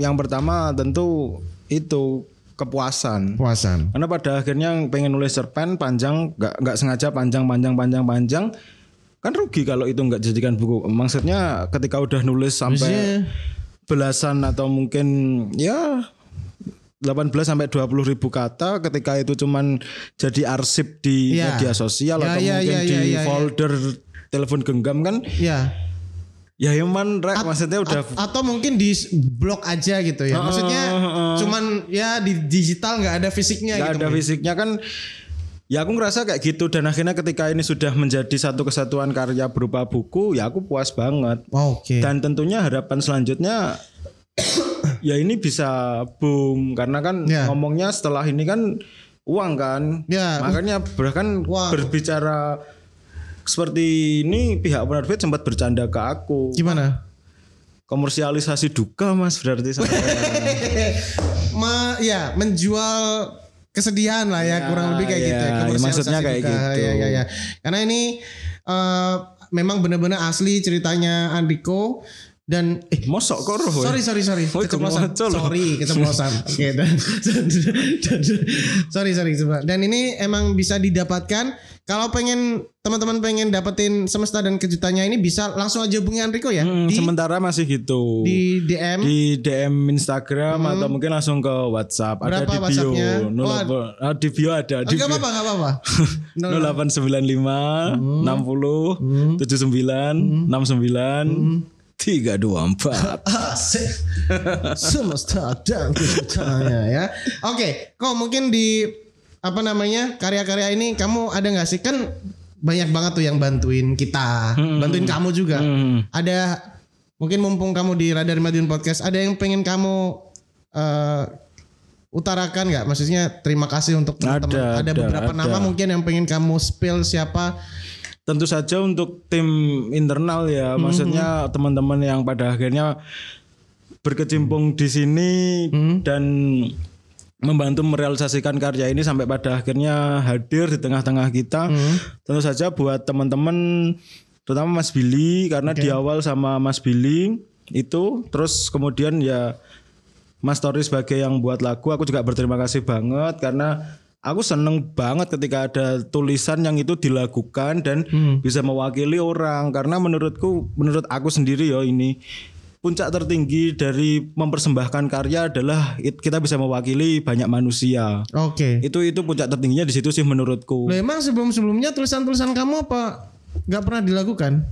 yang pertama tentu itu kepuasan. Kepuasan. Karena pada akhirnya pengen nulis cerpen panjang, nggak nggak sengaja panjang panjang panjang panjang, kan rugi kalau itu nggak jadikan buku. Maksudnya ketika udah nulis sampai Bisa. belasan atau mungkin ya 18 sampai 20 ribu kata ketika itu cuman jadi arsip di ya. media sosial ya, atau ya, mungkin ya, di ya, ya, ya. folder ya. telepon genggam kan ya ya cuman ya, rek maksudnya udah at, atau mungkin di blog aja gitu ya maksudnya uh, uh, uh. cuman ya di digital nggak ada fisiknya gak gitu ada mungkin. fisiknya kan ya aku ngerasa kayak gitu dan akhirnya ketika ini sudah menjadi satu kesatuan karya berupa buku ya aku puas banget Oke. okay. dan tentunya harapan selanjutnya ya ini bisa boom karena kan yeah. ngomongnya setelah ini kan uang kan. Ya. Makanya bahkan wow. berbicara seperti ini pihak penerbit sempat bercanda ke aku. Gimana? Komersialisasi duka Mas berarti sama. Ma ya menjual kesedihan lah ya, ya kurang lebih kayak ya, gitu ya. ya maksudnya kayak duka, gitu. Ya, ya, ya. Karena ini uh, memang benar-benar asli ceritanya Andiko dan eh mosok kok roh sorry sorry sorry oh, keceplosan sorry kita oke okay, dan, dan, dan, sorry sorry dan ini emang bisa didapatkan kalau pengen teman-teman pengen dapetin semesta dan kejutannya ini bisa langsung aja hubungi Enrico ya hmm, di, sementara masih gitu di DM di DM Instagram hmm. atau mungkin langsung ke WhatsApp Berapa ada di bio no, ad ah, di bio ada di enggak apa-apa enggak apa-apa 0895 hmm. 60 hmm. 79 hmm. 69 hmm tiga dua empat semesta dan ciptanya ya oke okay, kok mungkin di apa namanya karya-karya ini kamu ada nggak sih kan banyak banget tuh yang bantuin kita hmm. bantuin kamu juga hmm. ada mungkin mumpung kamu di Radar Madiun Podcast ada yang pengen kamu uh, utarakan nggak maksudnya terima kasih untuk teman-teman ada, ada, ada beberapa ada. nama mungkin yang pengen kamu spill siapa tentu saja untuk tim internal ya hmm. maksudnya teman-teman yang pada akhirnya berkecimpung di sini hmm. dan membantu merealisasikan karya ini sampai pada akhirnya hadir di tengah-tengah kita hmm. tentu saja buat teman-teman terutama Mas Billy karena okay. di awal sama Mas Billy itu terus kemudian ya Mas Tori sebagai yang buat lagu aku juga berterima kasih banget karena aku seneng banget ketika ada tulisan yang itu dilakukan dan hmm. bisa mewakili orang karena menurutku menurut aku sendiri ya ini puncak tertinggi dari mempersembahkan karya adalah kita bisa mewakili banyak manusia. Oke. Okay. Itu itu puncak tertingginya di situ sih menurutku. Memang emang sebelum sebelumnya tulisan-tulisan kamu apa nggak pernah dilakukan?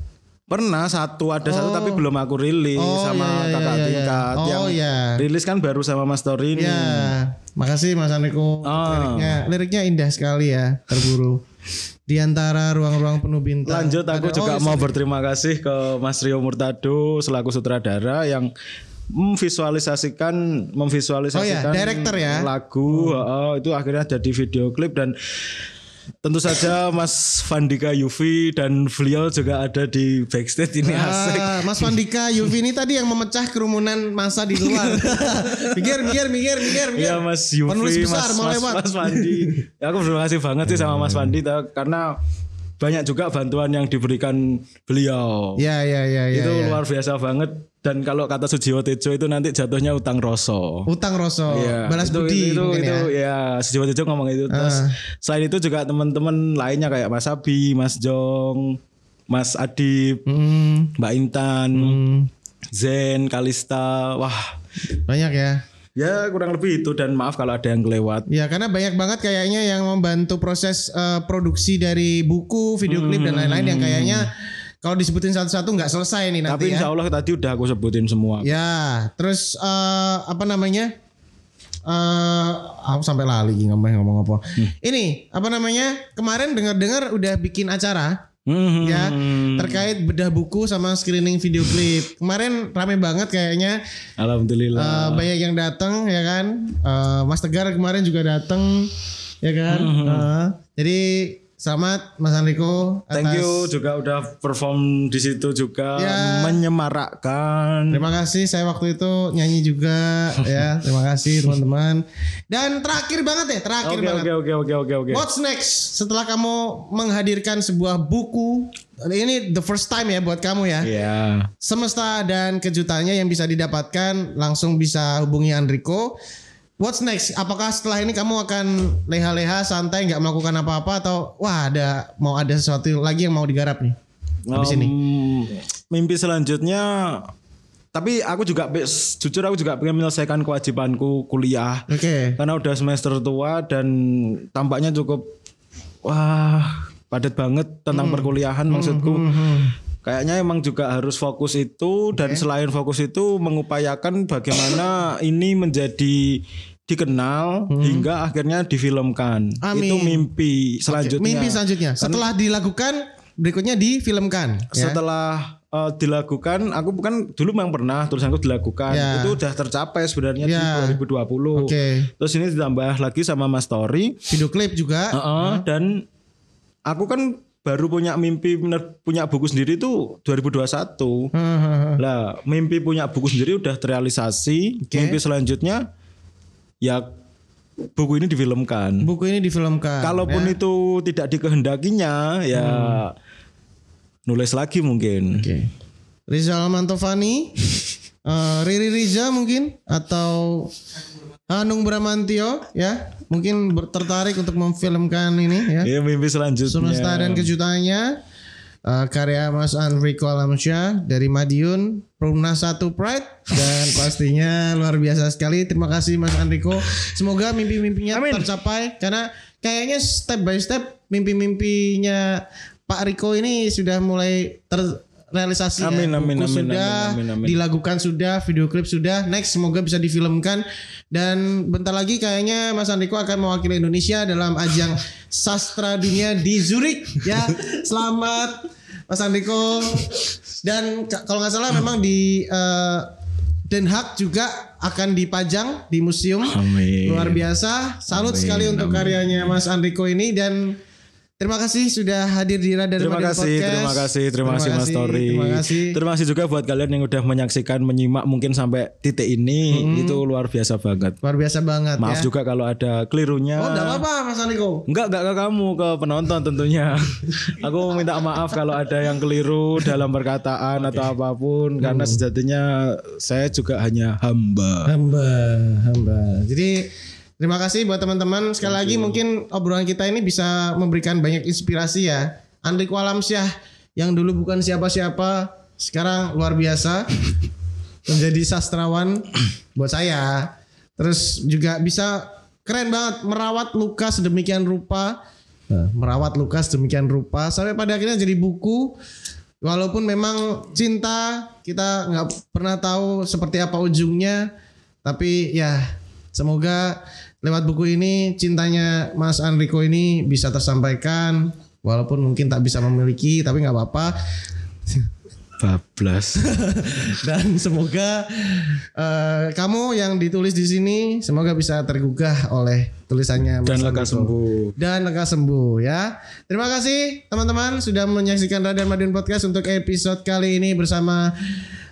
Pernah satu ada oh. satu tapi oh. belum aku rilis oh, sama iya, iya, kakak iya, iya. tingkat oh, yang iya. rilis kan baru sama Mas ini. Iya. Makasih Mas Aniko. Oh. Ah. Liriknya liriknya indah sekali ya, terburu. Di antara ruang-ruang penuh bintang. Lanjut aku ada, juga oh, iya, mau berterima kasih ke Mas Rio Murtado selaku sutradara yang memvisualisasikan memvisualisasikan oh, iya. Director, ya? lagu oh. Oh, itu akhirnya jadi video klip dan tentu saja Mas Vandika Yufi dan beliau juga ada di backstage ini ah, Mas Vandika Yufi ini tadi yang memecah kerumunan masa di luar. mikir, mikir, mikir, mikir, mikir. Iya Mas Yufi, Penulis besar, Mas, mau Mas, lewat. Mas Vandi, Ya, aku terima kasih banget sih sama Mas Vandi hmm. karena banyak juga bantuan yang diberikan beliau. Iya iya iya. Ya, itu ya. luar biasa banget. Dan kalau kata Sujiwo Tejo itu nanti jatuhnya utang rosso. Utang rosso. Ya, balas itu, budi. Itu itu, itu ya. ya Sujiwo Tejo ngomong itu. Terus uh. selain itu juga teman-teman lainnya kayak Mas Abi, Mas Jong, Mas Adib, hmm. Mbak Intan, hmm. Zen, Kalista, wah banyak ya Ya kurang lebih itu dan maaf kalau ada yang kelewat. Ya karena banyak banget kayaknya yang membantu proses uh, produksi dari buku, video klip hmm. dan lain-lain yang kayaknya hmm. kalau disebutin satu-satu nggak -satu, selesai nih nanti. Tapi ya. Insya Allah ya. tadi udah aku sebutin semua. Ya terus uh, apa namanya? Uh, aku sampai lali ngomong ngomong apa. Hmm. Ini apa namanya? Kemarin dengar-dengar udah bikin acara Mm-hmm. Ya, terkait bedah buku sama screening video klip. Kemarin rame banget kayaknya. Alhamdulillah. Uh, banyak yang datang ya kan. Uh, Mas Tegar kemarin juga datang ya kan. Mm-hmm. Uh, jadi Selamat Mas Andriko. Thank you juga udah perform di situ juga ya. menyemarakkan. Terima kasih saya waktu itu nyanyi juga ya. Terima kasih teman-teman. Dan terakhir banget ya, terakhir okay, banget. Oke okay, oke okay, oke okay, oke okay. What's next setelah kamu menghadirkan sebuah buku ini the first time ya buat kamu ya. Iya. Yeah. Semesta dan kejutannya yang bisa didapatkan langsung bisa hubungi Andriko. What's next? Apakah setelah ini kamu akan leha-leha santai nggak melakukan apa-apa atau wah ada mau ada sesuatu lagi yang mau digarap nih? Habis um, ini. Mimpi selanjutnya tapi aku juga jujur aku juga pengen menyelesaikan kewajibanku kuliah. Oke. Okay. Karena udah semester tua dan tampaknya cukup wah padat banget tentang hmm. perkuliahan maksudku. Hmm, hmm, hmm. hmm kayaknya emang juga harus fokus itu okay. dan selain fokus itu mengupayakan bagaimana ini menjadi dikenal hmm. hingga akhirnya difilmkan. Amin. Itu mimpi selanjutnya. Mimpi selanjutnya. Kan Setelah dilakukan berikutnya difilmkan. Ya. Setelah uh, dilakukan aku bukan dulu memang pernah terus aku dilakukan. Ya. Itu udah tercapai sebenarnya ya. di 2020. Oke. Okay. Terus ini ditambah lagi sama Mas Tori. Video klip juga. Uh -uh, uh. dan aku kan baru punya mimpi punya buku sendiri itu 2021. Hmm. Lah, mimpi punya buku sendiri udah terrealisasi. Okay. Mimpi selanjutnya ya buku ini difilmkan. Buku ini difilmkan. Kalaupun ya. itu tidak dikehendakinya ya hmm. nulis lagi mungkin. Oke. Okay. Rizal Mantovani, uh, Riri Riza mungkin atau Hanung Bramantio ya mungkin tertarik untuk memfilmkan ini ya. Iya mimpi selanjutnya. Semesta dan kejutannya uh, karya Mas Andriko Alamsyah dari Madiun Perumnas satu Pride dan pastinya luar biasa sekali. Terima kasih Mas Andriko Semoga mimpi-mimpinya tercapai karena kayaknya step by step mimpi-mimpinya Pak Riko ini sudah mulai ter realisasi amin, ya. amin, amin, sudah amin, amin, amin. dilakukan sudah video klip sudah next semoga bisa difilmkan dan bentar lagi kayaknya Mas Andiko akan mewakili Indonesia dalam ajang sastra dunia di Zurich ya selamat Mas Andiko dan kalau nggak salah memang di uh, Den Haag juga akan dipajang di museum. Amin. Luar biasa. Salut amin, sekali untuk amin. karyanya Mas Andiko ini dan Terima kasih sudah hadir di Radar terima Madin kasih, Podcast. Terima kasih, terima, terima kasih Mas Tori. Terima kasih. Terima kasih juga buat kalian yang udah menyaksikan, menyimak mungkin sampai titik ini. Hmm. Itu luar biasa banget. Luar biasa banget Maaf ya. juga kalau ada kelirunya. Oh, enggak apa-apa Mas Aliko. Enggak, enggak ke kamu, ke penonton tentunya. Aku minta maaf kalau ada yang keliru dalam perkataan okay. atau apapun hmm. karena mm. sejatinya saya juga hanya hamba. Hamba, hamba. Jadi Terima kasih buat teman-teman. Sekali Thank lagi you. mungkin obrolan kita ini bisa memberikan banyak inspirasi ya. Andri Syah yang dulu bukan siapa-siapa, sekarang luar biasa menjadi sastrawan buat saya. Terus juga bisa keren banget merawat luka sedemikian rupa, nah. merawat luka sedemikian rupa sampai pada akhirnya jadi buku. Walaupun memang cinta kita nggak pernah tahu seperti apa ujungnya, tapi ya semoga lewat buku ini cintanya Mas Andriko ini bisa tersampaikan walaupun mungkin tak bisa memiliki tapi nggak apa-apa bablas dan semoga uh, kamu yang ditulis di sini semoga bisa tergugah oleh tulisannya Mas dan lekas lega sembuh dan lega sembuh ya terima kasih teman-teman sudah menyaksikan Raden Madiun podcast untuk episode kali ini bersama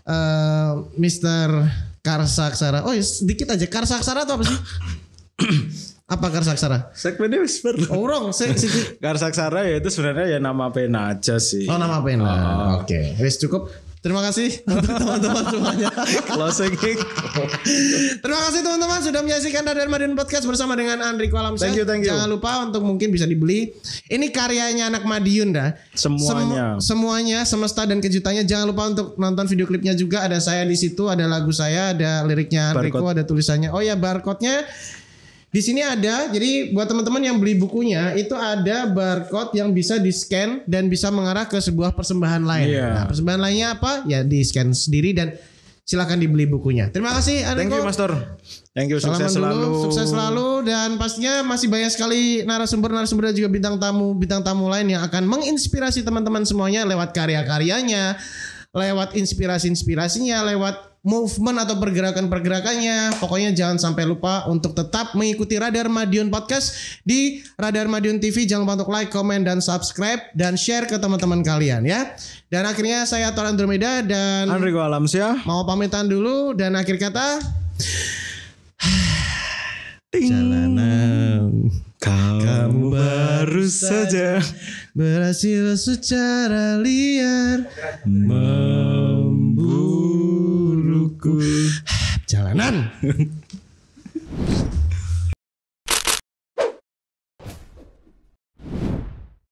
uh, Mister Karsaksara oh sedikit aja Karsaksara itu apa sih apa Karsaksara? Segmennya wis perlu. Oh, wrong. Se -se Karsaksara ya itu sebenarnya ya nama pena aja sih. Oh, nama pena. Oh. Oke. Okay. Wis cukup. Terima kasih teman-teman semuanya. Closing. Terima kasih teman-teman sudah menyaksikan Radar Madiun Podcast bersama dengan Andri Kualam. Thank you, thank you. Jangan lupa untuk mungkin bisa dibeli. Ini karyanya anak Madiun dah. Semuanya. Sem semuanya, semesta dan kejutannya. Jangan lupa untuk nonton video klipnya juga. Ada saya di situ, ada lagu saya, ada liriknya Andriko, ada tulisannya. Oh ya barcode-nya di sini ada, jadi buat teman-teman yang beli bukunya itu ada barcode yang bisa di scan dan bisa mengarah ke sebuah persembahan lain. Yeah. Nah, persembahan lainnya apa? Ya di scan sendiri dan silakan dibeli bukunya. Terima kasih. Adenko. Thank you, Master. Thank you, Salaman sukses dulu, Sukses selalu dan pastinya masih banyak sekali narasumber-narasumber dan juga bintang tamu bintang tamu lain yang akan menginspirasi teman-teman semuanya lewat karya-karyanya, lewat inspirasi-inspirasinya, lewat movement atau pergerakan-pergerakannya. Pokoknya jangan sampai lupa untuk tetap mengikuti Radar Madiun Podcast di Radar Madiun TV. Jangan lupa untuk like, komen, dan subscribe dan share ke teman-teman kalian ya. Dan akhirnya saya Tor Andromeda dan Alams ya mau pamitan dulu dan akhir kata jalanan kau kamu baru saja berhasil secara liar membuat hidupku jalanan